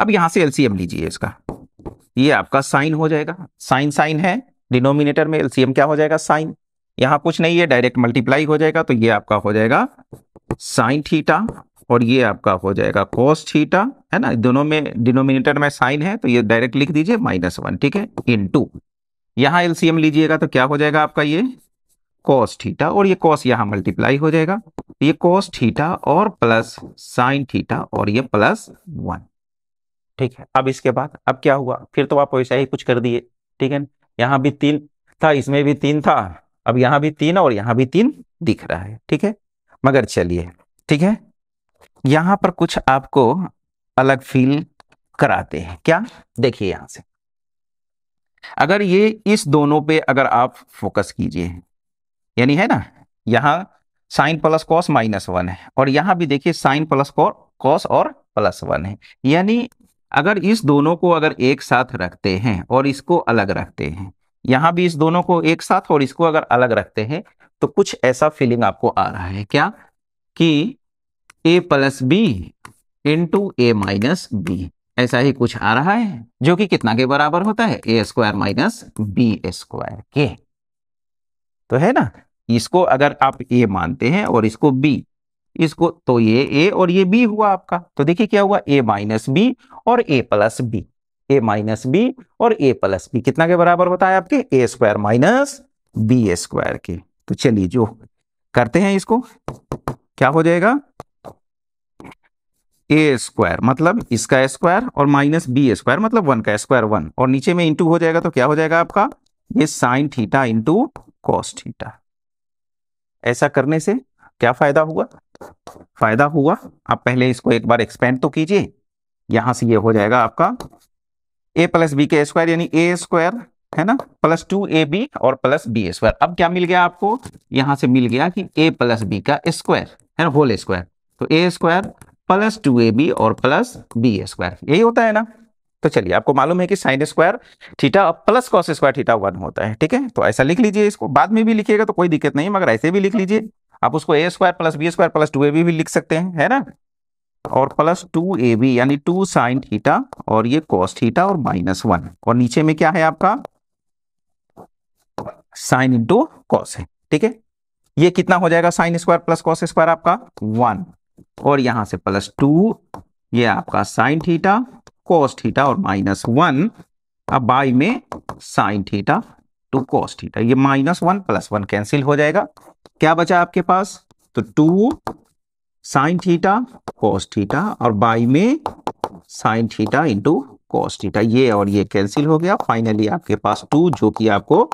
अब यहां से एलसीएम लीजिए इसका ये आपका साइन हो जाएगा साइन साइन है डिनोमिनेटर में एलसीएम क्या हो जाएगा साइन यहां कुछ नहीं है डायरेक्ट मल्टीप्लाई हो जाएगा तो ये आपका हो जाएगा साइन थीटा और ये आपका हो जाएगा कॉस थीटा है ना दोनों में डिनोमिनेटर में साइन है तो ये डायरेक्ट लिख दीजिए माइनस वन ठीक है इन टू यहाँ एलसीएम लीजिएगा तो क्या हो जाएगा आपका ये कॉस थीटा और ये कॉस यहाँ मल्टीप्लाई हो जाएगा ये कॉस थीटा और प्लस साइन थीटा और ये प्लस वन ठीक है अब इसके बाद अब क्या हुआ फिर तो आप वैसा ही कुछ कर दिए ठीक है यहाँ भी तीन था इसमें भी तीन था अब यहाँ भी तीन और यहाँ भी तीन दिख रहा है ठीक है मगर चलिए ठीक है यहां पर कुछ आपको अलग फील कराते हैं क्या देखिए यहां से अगर ये इस दोनों पे अगर आप फोकस कीजिए यानी है ना यहाँ sine plus cos minus one है और यहां भी देखिए साइन प्लस कॉस और प्लस वन है यानी अगर इस दोनों को अगर एक साथ रखते हैं और इसको अलग रखते हैं यहां भी इस दोनों को एक साथ और इसको अगर अलग रखते हैं तो कुछ ऐसा फीलिंग आपको आ रहा है क्या कि a plus b into a minus b ऐसा ही कुछ आ रहा है जो कि कितना के बराबर होता है ए स्क्वायर माइनस बी स्क्वायर के तो है ना इसको अगर आप ए मानते हैं और इसको बी इसको तो ये ए और ये बी हुआ आपका तो देखिए क्या हुआ ए माइनस बी और ए plus b a minus B और ए प्लस बी कितना के बराबर होता है आपके a square minus B square के तो चलिए जो करते हैं इसको क्या हो जाएगा ए स्क्वायर मतलब इसका स्क्वायर और माइनस बी स्क्वायर मतलब वन का स्क्वायर वन और नीचे में इंटू हो जाएगा तो क्या हो जाएगा आपका ये sine theta into cos theta ऐसा करने से क्या फायदा हुआ फायदा हुआ आप पहले इसको एक बार एक्सपेंड तो कीजिए यहां से ये हो जाएगा आपका ए प्लस बी के स्क्वायर यानी ए स्क्वायर है ना प्लस टू ए बी और प्लस बी स्क्वायर अब क्या मिल गया आपको यहां से मिल गया कि ए प्लस बी का स्क्वायर है ना होल स्क्वायर तो ए स्क्वायर प्लस टू ए बी और प्लस बी स्क्वायर यही होता है ना तो चलिए आपको मालूम है कि sine square theta plus cos square theta one होता है ठीक है तो ऐसा लिख लीजिए इसको बाद में भी लिखिएगा तो कोई दिक्कत नहीं मगर ऐसे भी लिख लीजिए आप उसको a square plus B square plus two A B भी लिख सकते हैं है ना और प्लस टू ए बी यानी टू साइन थीटा और ये कॉस थीटा और माइनस वन और नीचे में क्या है आपका साइन इंटू कॉस है ठीक है ये कितना हो जाएगा sine square plus cos square आपका वन और यहां से प्लस टू ये आपका साइन थीटा कोस थीटा और माइनस वन अब बाई में साइन थीटा टू तो कोस थीटा ये minus one plus one cancel हो जाएगा क्या बचा आपके पास तो two sine theta cos theta और बाई में sine theta into cos theta ये और ये कैंसिल हो गया फाइनली आपके पास टू जो कि आपको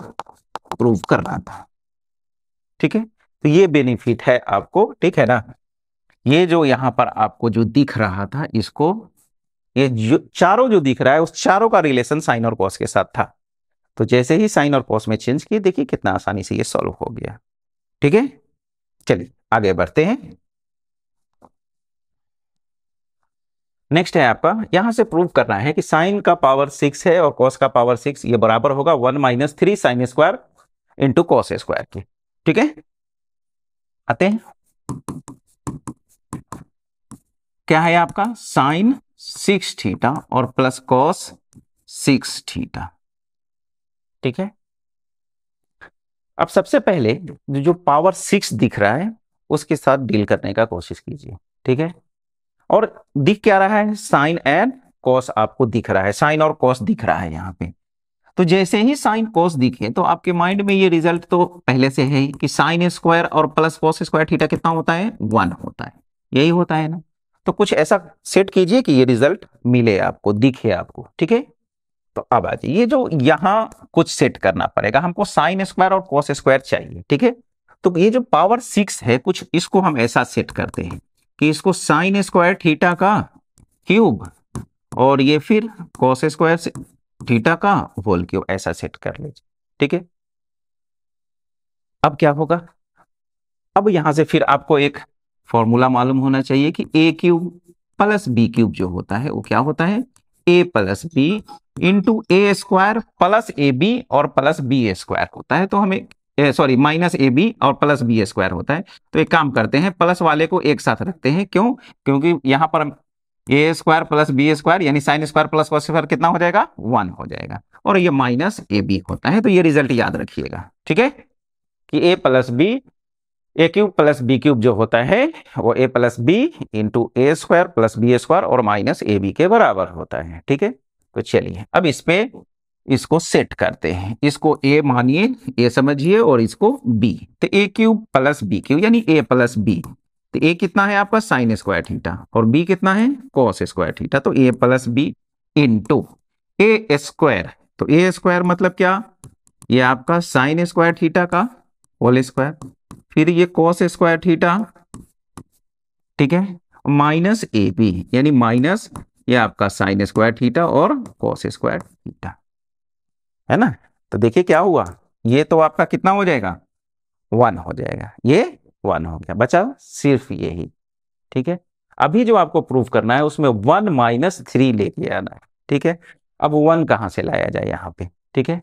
प्रूव करना था ठीक है तो ये बेनिफिट है आपको ठीक है ना ये जो यहां पर आपको जो दिख रहा था इसको ये जो चारों जो दिख रहा है उस चारों का रिलेशन साइन और कॉस के साथ था तो जैसे ही साइन और कॉस में चेंज किए देखिए कितना आसानी से ये सॉल्व हो गया ठीक है चलिए आगे बढ़ते हैं नेक्स्ट है आपका यहां से प्रूव करना है कि साइन का पावर सिक्स है और कॉस का पावर सिक्स ये बराबर होगा one minus three sine square into cos square के ठीक है आते हैं क्या है आपका साइन सिक्स थीटा और प्लस कॉस सिक्स थीटा ठीक है अब सबसे पहले जो पावर सिक्स दिख रहा है उसके साथ डील करने का कोशिश कीजिए ठीक है और दिख क्या रहा है साइन एंड कॉस आपको दिख रहा है साइन और कॉस दिख रहा है यहां पे तो जैसे ही साइन कॉस दिखे तो आपके माइंड में ये रिजल्ट तो पहले से है ही कि साइन स्क्वायर और प्लस कॉस स्क्वायर थीटा कितना होता है वन होता है यही होता है ना तो कुछ ऐसा सेट कीजिए कि ये रिजल्ट मिले आपको दिखे आपको ठीक है तो अब आ जाइए ये जो यहां कुछ सेट करना पड़ेगा हमको साइन स्क्वायर और कॉस स्क्वायर चाहिए ठीक है तो ये जो पावर सिक्स है कुछ इसको हम ऐसा सेट करते हैं कि इसको साइन स्क्वायर थीटा का क्यूब और ये फिर कॉस स्क्वायर थीटा का होल क्यूब ऐसा सेट कर लीजिए ठीक है अब क्या होगा अब यहां से फिर आपको एक फॉर्मूला मालूम होना चाहिए कि a cube plus b cube जो होता है वो क्या होता है a plus b into a square plus a b और प्लस बी स्क्वायर होता है तो हमें सॉरी माइनस ए बी और प्लस बी स्क्वायर होता है तो एक काम करते हैं प्लस वाले को एक साथ रखते हैं क्यों क्योंकि यहाँ पर a square plus B square यानी sine square plus cos square कितना हो जाएगा वन हो जाएगा और ये माइनस ए बी होता है तो ये रिजल्ट याद रखिएगा ठीक है कि a plus b a cube plus b cube जो होता है वो a plus b into a square plus B square और माइनस ए बी के बराबर होता है ठीक है तो चलिए अब इसमें इसको सेट करते हैं इसको ए मानिए ए समझिए और इसको बी तो a cube plus b cube यानी ए प्लस बी तो ए कितना है आपका साइन स्क्वायर थीटा और बी कितना है कॉस स्क्वायर थीटा तो a plus b into a square तो ए स्क्वायर मतलब क्या ये आपका साइन स्क्वायर थीटा का होल स्क्वायर फिर ये कॉस स्क्वायर थीटा ठीक है माइनस ए बी यानी माइनस ये आपका साइन स्क्वायर थीटा और कॉस स्क्वायर थीटा है ना तो देखिए क्या हुआ ये तो आपका कितना हो जाएगा वन हो जाएगा ये वन हो गया बचा सिर्फ ये ही ठीक है अभी जो आपको प्रूफ करना है उसमें वन माइनस थ्री लेके आना है ठीक है अब वन कहां से लाया जाए यहाँ पे ठीक है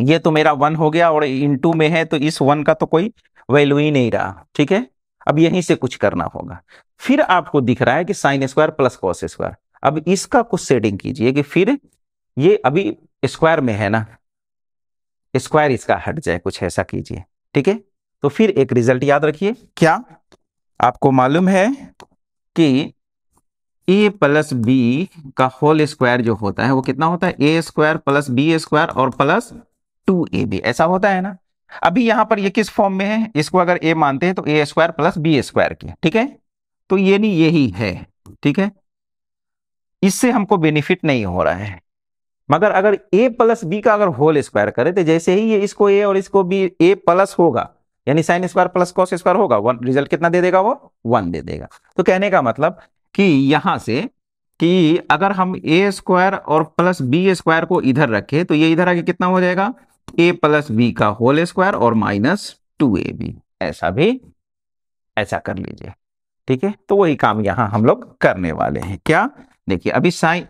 ये तो मेरा वन हो गया और इन टू में है तो इस वन का तो कोई वैल्यू ही नहीं रहा ठीक है अब यहीं से कुछ करना होगा फिर आपको दिख रहा है कि sine square plus cos square अब इसका कुछ सेटिंग कीजिए कि फिर ये अभी स्क्वायर में है ना स्क्वायर इसका हट जाए कुछ ऐसा कीजिए ठीक है तो फिर एक रिजल्ट याद रखिए क्या आपको मालूम है कि ए प्लस बी का होल स्क्वायर जो होता है वो कितना होता है ए स्क्वायर प्लस बी स्क्वायर और प्लस टू ए बी ऐसा होता है ना अभी यहां पर ये किस फॉर्म में है इसको अगर ए मानते हैं तो ए स्क्वायर प्लस बी स्क्वायर के ठीक है तो ये नहीं यही है ठीक है इससे हमको बेनिफिट नहीं हो रहा है मगर अगर ए प्लस बी का अगर होल स्क्वायर करें तो जैसे ही ये इसको ए और इसको बी ए प्लस होगा यानी sine square plus cos square होगा वन रिजल्ट कितना दे देगा वो वन दे देगा तो कहने का मतलब कि यहां से कि अगर हम ए स्क्वायर और प्लस बी स्क्वायर को इधर रखें तो ये इधर आगे कितना हो जाएगा ए प्लस बी का होल स्क्वायर और माइनस टू ए बी ऐसा भी ऐसा कर लीजिए ठीक है तो वही काम यहां हम लोग करने वाले हैं क्या देखिए अभी साइन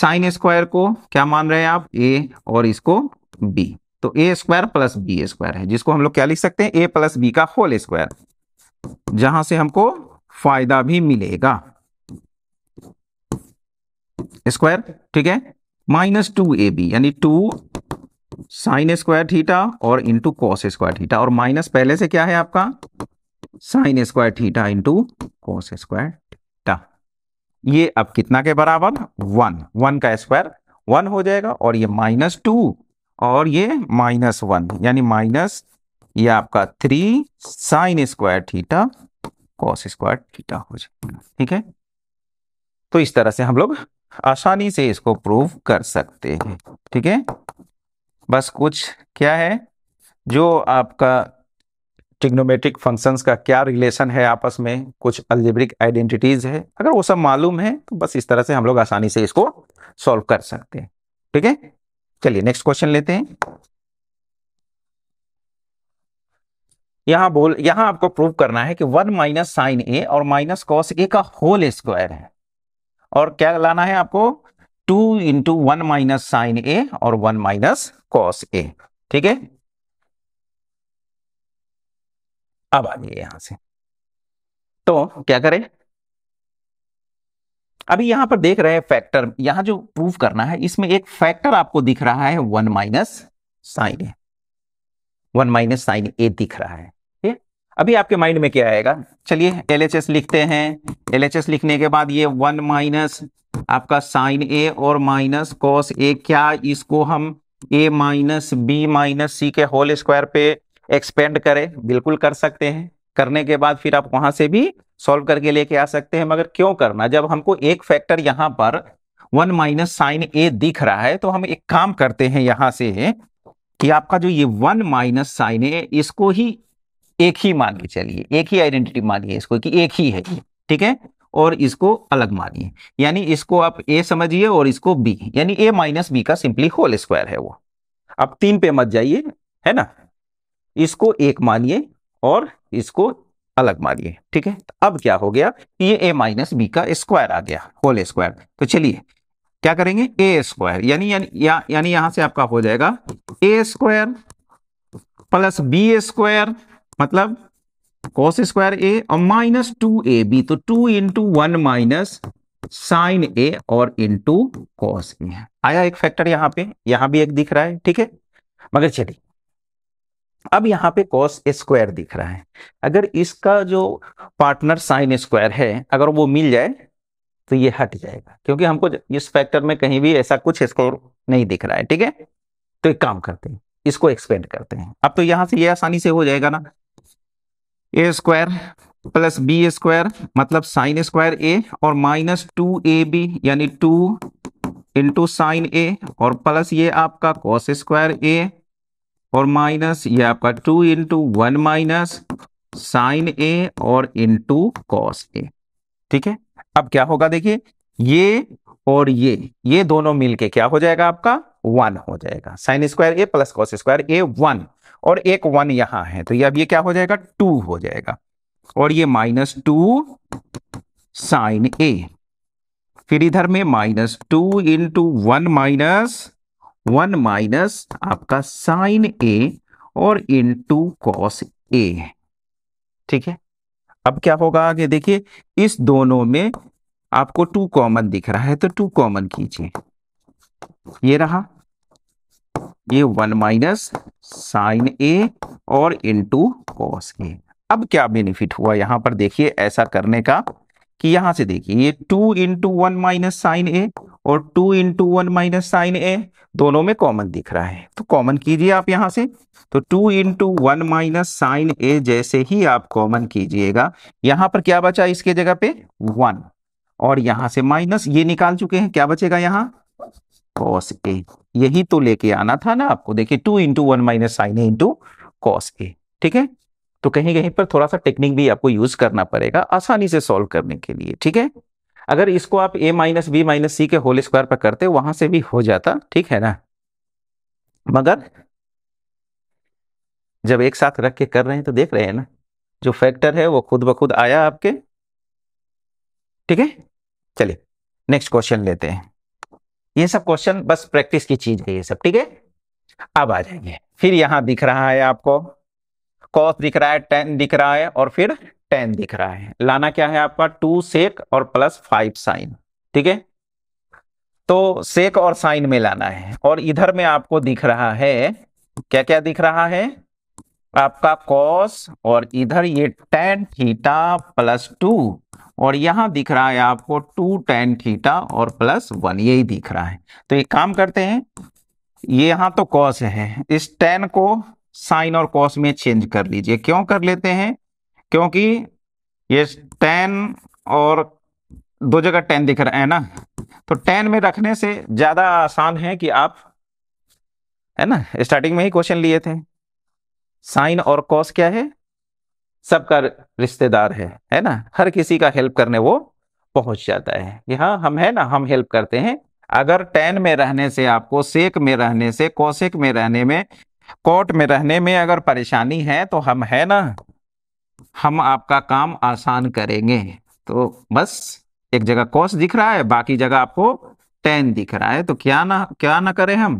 साइन स्क्वायर को क्या मान रहे हैं आप ए और इसको बी तो ए स्क्वायर प्लस बी स्क्वायर है जिसको हम लोग क्या लिख सकते हैं ए प्लस बी का होल स्क्वायर जहां से हमको फायदा भी मिलेगा स्क्वायर ठीक है माइनस टू ए बी यानी टू साइन स्क्वायर थीटा और इंटू कॉस स्क्वायर थीटा और माइनस पहले से क्या है आपका sine square theta into cos square theta ये अब कितना के बराबर वन वन का स्क्वायर वन हो जाएगा और ये माइनस टू और ये माइनस वन यानी माइनस ये आपका three sine square theta cos square theta हो जाएगा ठीक है तो इस तरह से हम लोग आसानी से इसको प्रूव कर सकते हैं ठीक है बस कुछ क्या है जो आपका टिग्नोमेट्रिक फंक्शंस का क्या रिलेशन है आपस में कुछ अल्जेब्रिक आइडेंटिटीज़ है अगर वो सब मालूम है तो बस इस तरह से हम लोग आसानी से इसको सॉल्व कर सकते हैं ठीक है चलिए नेक्स्ट क्वेश्चन लेते हैं यहाँ बोल यहाँ आपको प्रूव करना है कि वन माइनस साइन ए और माइनस कॉस ए का होल स्क्वायर है और क्या लाना है आपको two into one minus sine A और वन माइनस कॉस ए ठीक है अब आ जाइए यहां से तो क्या करें अभी यहां पर देख रहे हैं फैक्टर यहां जो प्रूफ करना है इसमें एक फैक्टर आपको दिख रहा है one minus sine A one minus sine A दिख रहा है ठीक अभी आपके माइंड में क्या आएगा चलिए एल लिखते हैं एल लिखने के बाद ये वन माइनस आपका साइन ए और माइनस कॉस ए क्या इसको हम A minus B minus C के होल स्क्वायर पे एक्सपेंड करें बिल्कुल कर सकते हैं करने के बाद फिर आप वहां से भी सॉल्व करके लेके आ सकते हैं मगर क्यों करना जब हमको एक फैक्टर यहाँ पर वन माइनस साइन ए दिख रहा है तो हम एक काम करते हैं यहां से कि आपका जो ये वन माइनस साइन ए इसको ही एक ही मान के चलिए एक ही आइडेंटिटी मानिए इसको कि एक ही है ठीक है और इसको अलग मानिए यानी इसको आप ए समझिए और इसको बी यानी ए माइनस बी का सिंपली होल स्क्वायर है वो आप तीन पे मत जाइए है ना इसको एक मानिए और इसको अलग मानिए ठीक है अब क्या हो गया ये ए माइनस बी का स्क्वायर आ गया होल स्क्वायर तो चलिए क्या करेंगे ए स्क्वायर यानी यानी यानी यहां से आपका हो जाएगा A square plus B square मतलब कॉस स्क्वायर ए और माइनस टू ए बी तो two into one minus sine A और इंटू कॉस ए आया एक फैक्टर यहाँ पे यहां भी एक दिख रहा है ठीक है मगर चलिए अब यहां पे कॉस स्क्वायर दिख रहा है अगर इसका जो पार्टनर साइन स्क्वायर है अगर वो मिल जाए तो ये हट जाएगा क्योंकि हमको इस फैक्टर में कहीं भी ऐसा कुछ स्कोर नहीं दिख रहा है ठीक है तो एक काम करते हैं इसको एक्सपेंड करते हैं अब तो यहां से ये आसानी से हो जाएगा ना A square plus B square मतलब साइन स्क्वायर ए और माइनस टू ए बी यानी टू इंटू साइन ए और प्लस ये आपका कॉस स्क्वायर ए और माइनस ये आपका two into one minus sine A और इंटू कॉस ए ठीक है अब क्या होगा देखिए ये और ये ये दोनों मिलके क्या हो जाएगा आपका वन हो जाएगा sine square A plus cos square A one और एक वन यहां है तो ये अब ये क्या हो जाएगा टू हो जाएगा और ये माइनस टू साइन ए फिर इधर में minus two into one minus one minus आपका साइन ए और इंटू कॉस ए ठीक है अब क्या होगा आगे देखिए इस दोनों में आपको टू कॉमन दिख रहा है तो टू कॉमन कीजिए ये रहा ये वन माइनस साइन ए और इंटू कॉस ए अब क्या बेनिफिट हुआ यहां पर देखिए ऐसा करने का कि यहां से देखिए ये two into one minus sine A और two into one minus sine A दोनों में कॉमन दिख रहा है तो कॉमन कीजिए आप यहां से तो two into one minus sine A जैसे ही आप कॉमन कीजिएगा यहां पर क्या बचा इसके जगह पे वन और यहां से माइनस ये निकाल चुके हैं क्या बचेगा यहाँ कॉस ए यही तो लेके आना था ना आपको देखिए two into one minus sine A into cos A ठीक है तो कहीं कहीं पर थोड़ा सा टेक्निक भी आपको यूज करना पड़ेगा आसानी से सॉल्व करने के लिए ठीक है अगर इसको आप A minus B minus C के होल स्क्वायर पर करते वहां से भी हो जाता ठीक है ना मगर जब एक साथ रख के कर रहे हैं तो देख रहे हैं ना जो फैक्टर है वो खुद ब खुद आया आपके ठीक है चलिए नेक्स्ट क्वेश्चन लेते हैं ये सब क्वेश्चन बस प्रैक्टिस की चीज है ये सब ठीक है अब आ जाएंगे फिर यहां दिख रहा है आपको कॉस दिख रहा है टेन दिख रहा है और फिर टेन दिख रहा है लाना क्या है आपका टू सेक और प्लस फाइव साइन ठीक है तो सेक और साइन में लाना है और इधर में आपको दिख रहा है क्या क्या दिख रहा है आपका कॉस और इधर ये टेन थीटा प्लस टू और यहां दिख रहा है आपको टू टेन थीटा और प्लस वन यही दिख रहा है तो एक काम करते हैं ये यहां तो कॉस है इस टेन को साइन और कॉस में चेंज कर लीजिए क्यों कर लेते हैं क्योंकि ये टेन और दो जगह टेन दिख रहा है ना तो टेन में रखने से ज़्यादा आसान है कि आप है ना स्टार्टिंग में ही क्वेश्चन लिए थे साइन और कॉस क्या है सबका रिश्तेदार है है ना हर किसी का हेल्प करने वो पहुंच जाता है कि हाँ हम है ना हम हेल्प करते हैं अगर टेन में रहने से आपको सेक में रहने से कोसेक में रहने में कोट में रहने में अगर परेशानी है तो हम है ना हम आपका काम आसान करेंगे तो बस एक जगह कोस दिख रहा है बाकी जगह आपको टेन दिख रहा है तो क्या ना क्या ना करें हम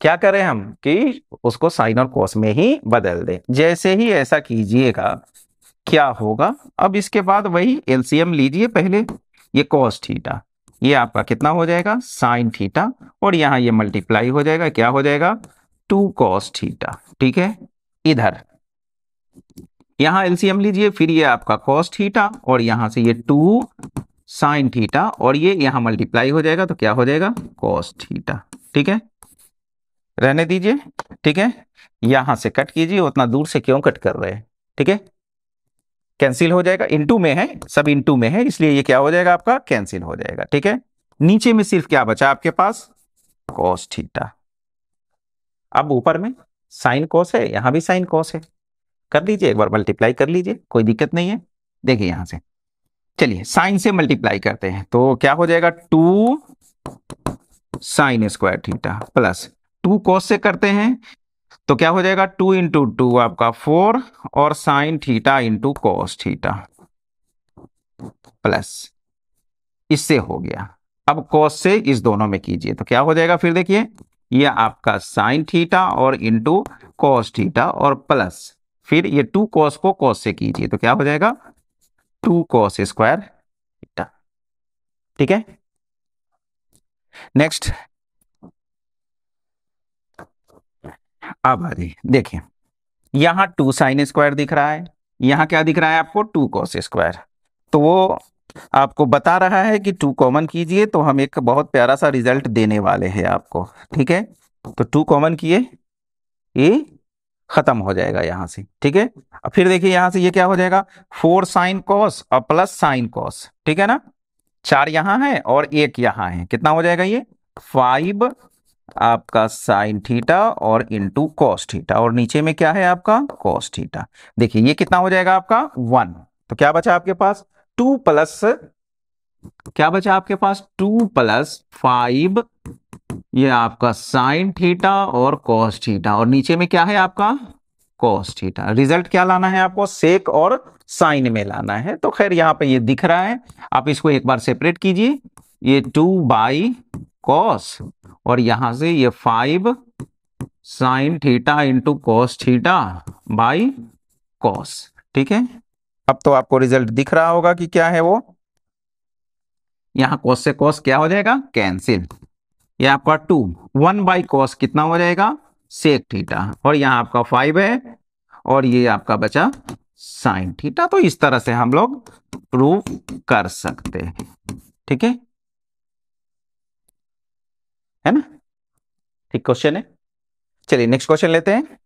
क्या करें हम कि उसको साइन और कोस में ही बदल दें जैसे ही ऐसा कीजिएगा क्या होगा अब इसके बाद वही एलसीएम लीजिए पहले ये कोस थीटा ये आपका कितना हो जाएगा साइन थीटा और यहाँ ये मल्टीप्लाई हो जाएगा क्या हो जाएगा टू कॉस थीटा ठीक है इधर यहाँ एलसीएम लीजिए फिर ये आपका कॉस थीटा और यहाँ से ये टू साइन थीटा और ये यहाँ मल्टीप्लाई हो जाएगा तो क्या हो जाएगा कॉस थीटा ठीक है रहने दीजिए ठीक है यहां से कट कीजिए उतना दूर से क्यों कट कर रहे हैं ठीक है कैंसिल हो जाएगा इनटू में है सब इनटू में है इसलिए ये क्या हो जाएगा आपका कैंसिल हो जाएगा ठीक है नीचे में सिर्फ क्या बचा आपके पास कॉस थीटा अब ऊपर में साइन कॉस है यहां भी साइन कॉस है कर लीजिए एक बार मल्टीप्लाई कर लीजिए कोई दिक्कत नहीं है देखिए यहां से चलिए साइन से मल्टीप्लाई करते हैं तो क्या हो जाएगा two sine square theta plus two cos से करते हैं तो क्या हो जाएगा टू इंटू टू आपका फोर और sine theta into cos theta plus इससे हो गया अब कॉस से इस दोनों में कीजिए तो क्या हो जाएगा फिर देखिए ये आपका साइन थीटा और इंटू कॉस थीटा और प्लस फिर ये टू कॉस को कॉस से कीजिए तो क्या हो जाएगा टू कॉस स्क्वायर थीटा ठीक है नेक्स्ट अब आ जाइए देखिए यहां टू साइन स्क्वायर दिख रहा है यहां क्या दिख रहा है आपको टू कॉस स्क्वायर तो वो आपको बता रहा है कि टू कॉमन कीजिए तो हम एक बहुत प्यारा सा रिजल्ट देने वाले हैं आपको ठीक है तो टू कॉमन किए ये खत्म हो जाएगा यहां से ठीक है फिर देखिए यहां से ये क्या हो जाएगा फोर साइन कॉस और प्लस साइन कॉस ठीक है ना चार यहां है और एक यहां है कितना हो जाएगा ये फाइव आपका साइन थीटा और इंटू कॉस थीटा और नीचे में क्या है आपका कॉस थीटा देखिए ये कितना हो जाएगा आपका वन तो क्या बचा आपके पास टू प्लस क्या बचा आपके पास टू प्लस फाइव ये आपका साइन थीटा और कॉस थीटा और नीचे में क्या है आपका कॉस थीटा रिजल्ट क्या लाना है आपको सेक और साइन में लाना है तो खैर यहां पे ये दिख रहा है आप इसको एक बार सेपरेट कीजिए ये टू बाई कॉस और यहां से ये five sine theta into cos theta by cos ठीक है अब तो आपको रिजल्ट दिख रहा होगा कि क्या है वो यहां कॉस से कॉस क्या हो जाएगा कैंसिल ये आपका टू वन बाई कॉस कितना हो जाएगा सेक थीटा और यहां आपका फाइव है और ये आपका बचा साइन थीटा तो इस तरह से हम लोग प्रूव कर सकते हैं ठीक है है ना ठीक क्वेश्चन है चलिए नेक्स्ट क्वेश्चन लेते हैं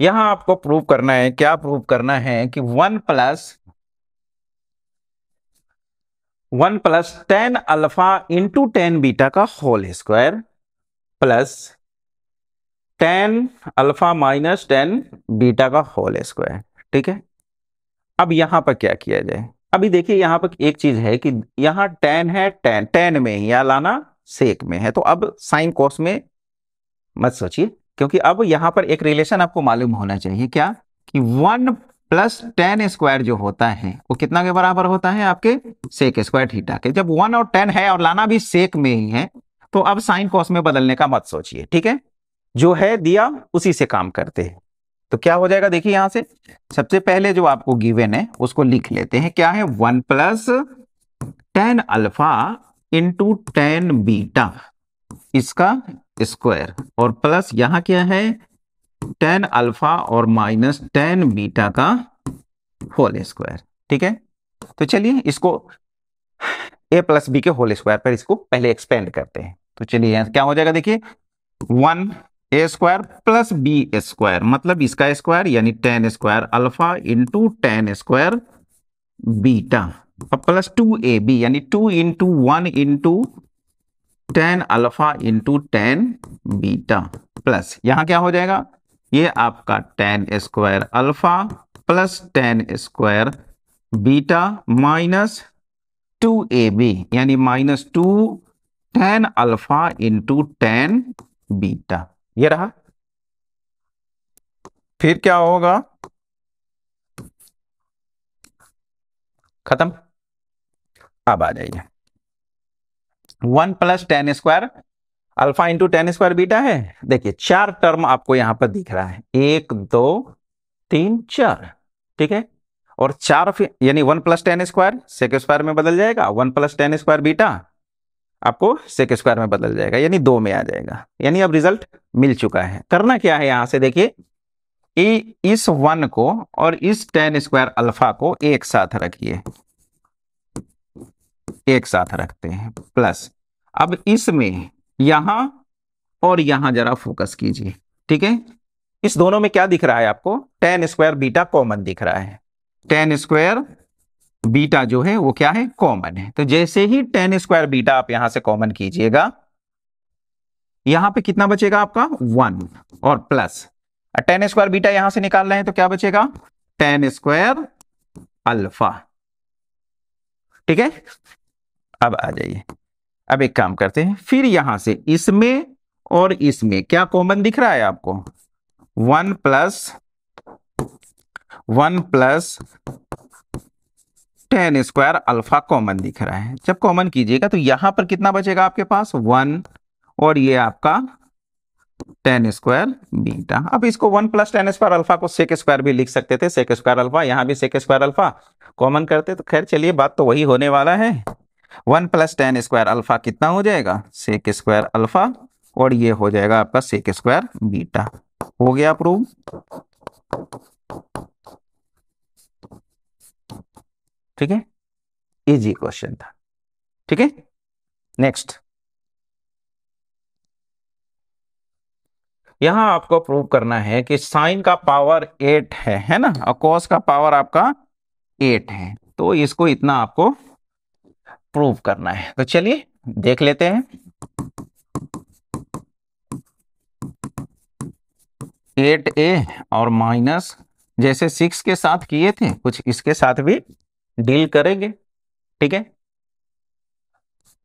यहां आपको प्रूव करना है क्या प्रूव करना है कि one plus one plus tan alpha into tan beta का whole square plus tan alpha minus tan beta का होल स्क्वायर ठीक है अब यहां पर क्या किया जाए अभी देखिए यहां पर एक चीज है कि यहाँ टेन है टेन टेन में या लाना सेक में है तो अब साइन कोस में मत सोचिए क्योंकि अब यहाँ पर एक रिलेशन आपको मालूम होना चाहिए क्या कि वन प्लस टेन स्क्वायर जो होता है वो कितना के बराबर होता है आपके सेक स्क्वायर थीटा के जब वन और टेन है और लाना भी सेक में ही है तो अब साइन कॉस में बदलने का मत सोचिए ठीक है जो है दिया उसी से काम करते हैं तो क्या हो जाएगा देखिए यहां से सबसे पहले जो आपको गिवेन है उसको लिख लेते हैं क्या है one plus tan alpha into tan beta इसका स्क्वायर और प्लस यहां क्या है टेन अल्फा और माइनस टेन बीटा का होल स्क्वायर ठीक है तो चलिए इसको ए प्लस बी के होल स्क्वायर पर इसको पहले एक्सपेंड करते हैं तो चलिए क्या हो जाएगा देखिए one A square plus B square मतलब इसका स्क्वायर यानी tan square alpha into tan square beta अब प्लस टू ए बी यानी two into one into tan alpha into tan beta plus यहां क्या हो जाएगा ये आपका tan square alpha plus tan square beta minus two A B यानी minus two tan alpha into tan beta ये रहा फिर क्या होगा खत्म अब आ जाइए one plus tan square alpha into tan square beta है देखिए चार टर्म आपको यहां पर दिख रहा है एक दो तीन चार ठीक है और चार यानी one plus tan square sec square में बदल जाएगा one plus tan square beta आपको सेक स्क्वायर में बदल जाएगा यानी दो में आ जाएगा यानी अब रिजल्ट मिल चुका है करना क्या है यहां से देखिए ए इस वन को और इस टेन स्क्वायर अल्फा को एक साथ रखिए एक साथ रखते हैं प्लस अब इसमें यहां और यहां जरा फोकस कीजिए ठीक है इस दोनों में क्या दिख रहा है आपको टेन स्क्वायर बीटा कॉमन दिख रहा है टेन स्क्वायर बीटा जो है वो क्या है कॉमन है तो जैसे ही टेन स्क्वायर बीटा आप यहां से कॉमन कीजिएगा यहां पे कितना बचेगा आपका वन और प्लस टेन स्क्वायर बीटा यहां से निकाल रहे हैं तो क्या बचेगा टेन स्क्वायर अल्फा ठीक है अब आ जाइए अब एक काम करते हैं फिर यहां से इसमें और इसमें क्या कॉमन दिख रहा है आपको one plus one plus tan square alpha common दिख रहा है जब कॉमन कीजिएगा तो यहां पर कितना बचेगा आपके पास वन और ये आपका टेन स्क्वायर बीटा अब इसको one plus tan square alpha को सेक स्क्वायर भी लिख सकते थे सेक स्क्वायर अल्फा यहां भी सेक स्क्वायर अल्फा कॉमन करते तो खैर चलिए बात तो वही होने वाला है one plus tan square alpha कितना हो जाएगा सेक स्क्वायर अल्फा और ये हो जाएगा आपका सेक स्क्वायर बीटा हो गया प्रूव ठीक है इजी क्वेश्चन था ठीक है नेक्स्ट यहां आपको प्रूव करना है कि साइन का पावर एट है है ना और कॉस का पावर आपका एट है तो इसको इतना आपको प्रूव करना है तो चलिए देख लेते हैं एट ए और माइनस जैसे सिक्स के साथ किए थे कुछ इसके साथ भी डील करेंगे ठीक है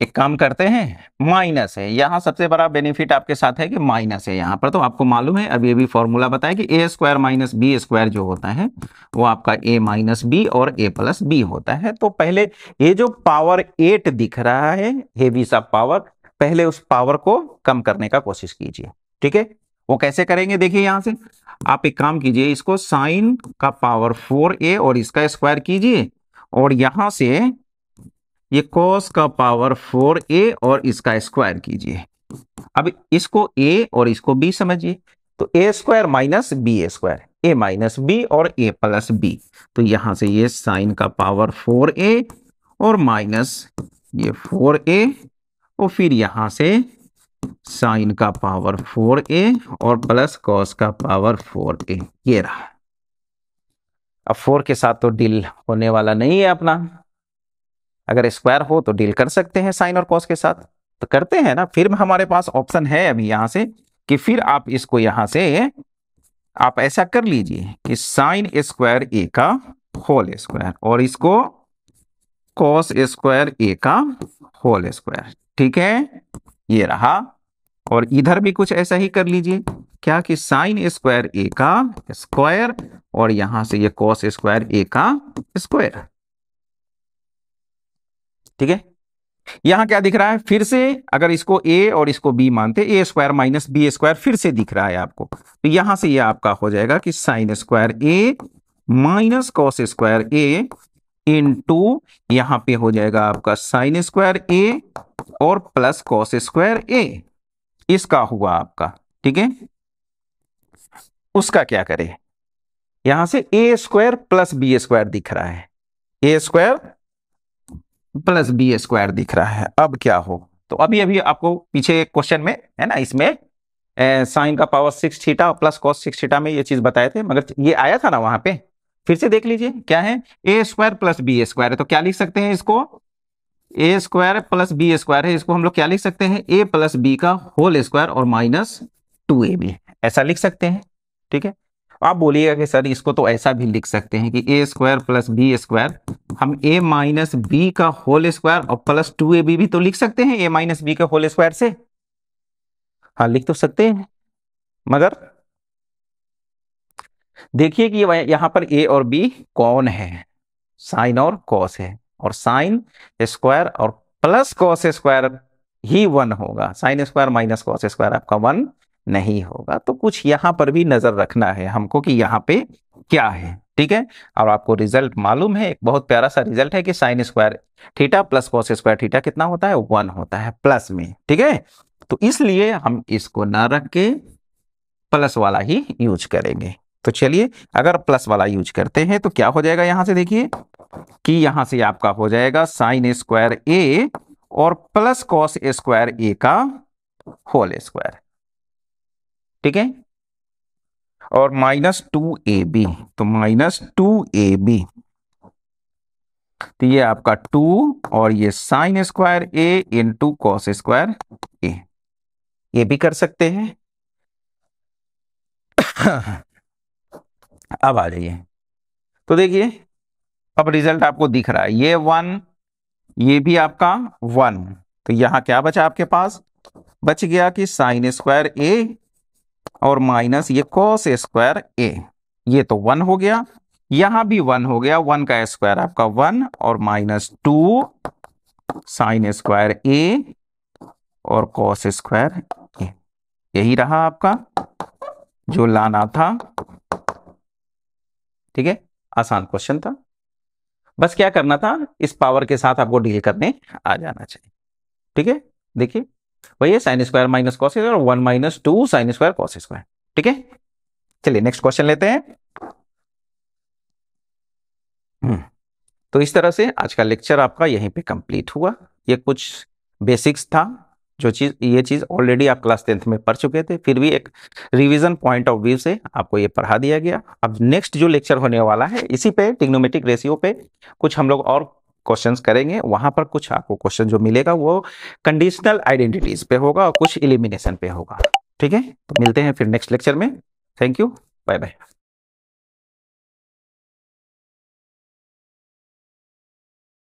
एक काम करते हैं माइनस है यहां सबसे बड़ा बेनिफिट आपके साथ है कि माइनस है यहां पर तो आपको मालूम है अब ये भी फॉर्मूला बताया कि A square minus B square जो होता है वो आपका ए माइनस बी और ए प्लस बी होता है तो पहले ये जो पावर एट दिख रहा है हेवी सा पावर पहले उस पावर को कम करने का कोशिश कीजिए ठीक है वो कैसे करेंगे देखिए यहां से आप एक काम कीजिए इसको साइन का पावर फोर ए और इसका स्क्वायर कीजिए और यहां से ये कॉस का पावर फोर ए और इसका स्क्वायर कीजिए अब इसको ए और इसको बी समझिए तो ए square minus B square A minus B और ए प्लस बी तो यहां से ये साइन का पावर फोर ए और माइनस ये फोर ए और फिर यहां से साइन का पावर फोर ए और प्लस कॉस का पावर फोर ए ये रहा अब फोर के साथ तो डील होने वाला नहीं है अपना अगर स्क्वायर हो तो डील कर सकते हैं साइन और कॉस के साथ तो करते हैं ना फिर हमारे पास ऑप्शन है अभी यहां से कि फिर आप इसको यहां से आप ऐसा कर लीजिए कि साइन स्क्वायर ए का होल स्क्वायर और इसको कॉस स्क्वायर ए का होल स्क्वायर ठीक है ये रहा और इधर भी कुछ ऐसा ही कर लीजिए क्या कि साइन स्क्वायर ए का स्क्वायर और यहां से ये कॉस स्क्वायर ए का स्क्वायर ठीक है यहां क्या दिख रहा है फिर से अगर इसको ए और इसको बी मानते A square minus B square फिर से दिख रहा है आपको तो यहां से ये यह आपका हो जाएगा कि sine square A minus cos square A into यहां पर हो जाएगा आपका साइन स्क्वायर ए और प्लस कॉस स्क्वायर ए इसका हुआ आपका ठीक है उसका क्या करें यहां से A square plus B square दिख रहा है ए स्क्वायर प्लस बी स्क्वायर दिख रहा है अब क्या हो तो अभी अभी आपको पीछे क्वेश्चन में है ना इसमें साइन का power six theta plus cos six theta में ये चीज बताए थे मगर ये आया था ना वहां पे फिर से देख लीजिए क्या है ए स्क्वायर प्लस बी स्क्वायर है तो क्या लिख सकते हैं इसको A square plus B square है इसको हम लोग क्या लिख सकते हैं ए प्लस बी का होल स्क्वायर और माइनस टू ए बी ऐसा लिख सकते हैं ठीक है आप बोलिएगा कि सर इसको तो ऐसा भी लिख सकते हैं कि A square plus B square हम ए माइनस बी का होल स्क्वायर और प्लस टू ए बी भी तो लिख सकते हैं ए माइनस बी का होल स्क्वायर से हाँ लिख तो सकते हैं मगर देखिए कि यहां पर ए और बी कौन है साइन और कॉस है और साइन स्क्वायर और प्लस कॉस स्क्वायर ही वन होगा sine square minus cos square आपका वन नहीं होगा तो कुछ यहाँ पर भी नज़र रखना है हमको कि यहाँ पे क्या है ठीक है और आपको रिजल्ट मालूम है एक बहुत प्यारा सा रिजल्ट है कि sine square theta plus cos square theta कितना होता है वन होता है प्लस में ठीक है तो इसलिए हम इसको ना रख के प्लस वाला ही यूज करेंगे तो चलिए अगर प्लस वाला यूज करते हैं तो क्या हो जाएगा यहां से देखिए कि यहां से आपका हो जाएगा साइन स्क्वायर ए और प्लस कॉस स्क्वायर ए का होल स्क्वायर ठीक है और माइनस टू ए बी तो माइनस टू ए बी तो ये आपका टू और ये sine square A into cos square A ये भी कर सकते हैं अब आ जाइए तो देखिए अब रिजल्ट आपको दिख रहा है ये वन ये भी आपका वन तो यहां क्या बचा आपके पास बच गया कि साइन स्क्वायर ए और माइनस ये कॉस स्क्वायर ए ये तो वन हो गया यहां भी वन हो गया वन का स्क्वायर आपका वन और minus two sine square A और कॉस स्क्वायर ए यही रहा आपका जो लाना था ठीक है आसान क्वेश्चन था बस क्या करना था इस पावर के साथ आपको डील करने आ जाना चाहिए ठीक है देखिए वही sine square minus cos square one minus two sine square cos square ठीक है चलिए नेक्स्ट क्वेश्चन लेते हैं हम्म, तो इस तरह से आज का लेक्चर आपका यहीं पे कंप्लीट हुआ ये कुछ बेसिक्स था जो चीज़ ये चीज़ ऑलरेडी आप क्लास टेंथ में पढ़ चुके थे फिर भी एक रिवीजन पॉइंट ऑफ व्यू से आपको ये पढ़ा दिया गया अब नेक्स्ट जो लेक्चर होने वाला है इसी पे टिग्नोमेटिक रेशियो पे कुछ हम लोग और क्वेश्चंस करेंगे वहां पर कुछ आपको क्वेश्चन जो मिलेगा वो कंडीशनल आइडेंटिटीज पे होगा और कुछ इलिमिनेशन पे होगा ठीक है तो मिलते हैं फिर नेक्स्ट लेक्चर में थैंक यू बाय बाय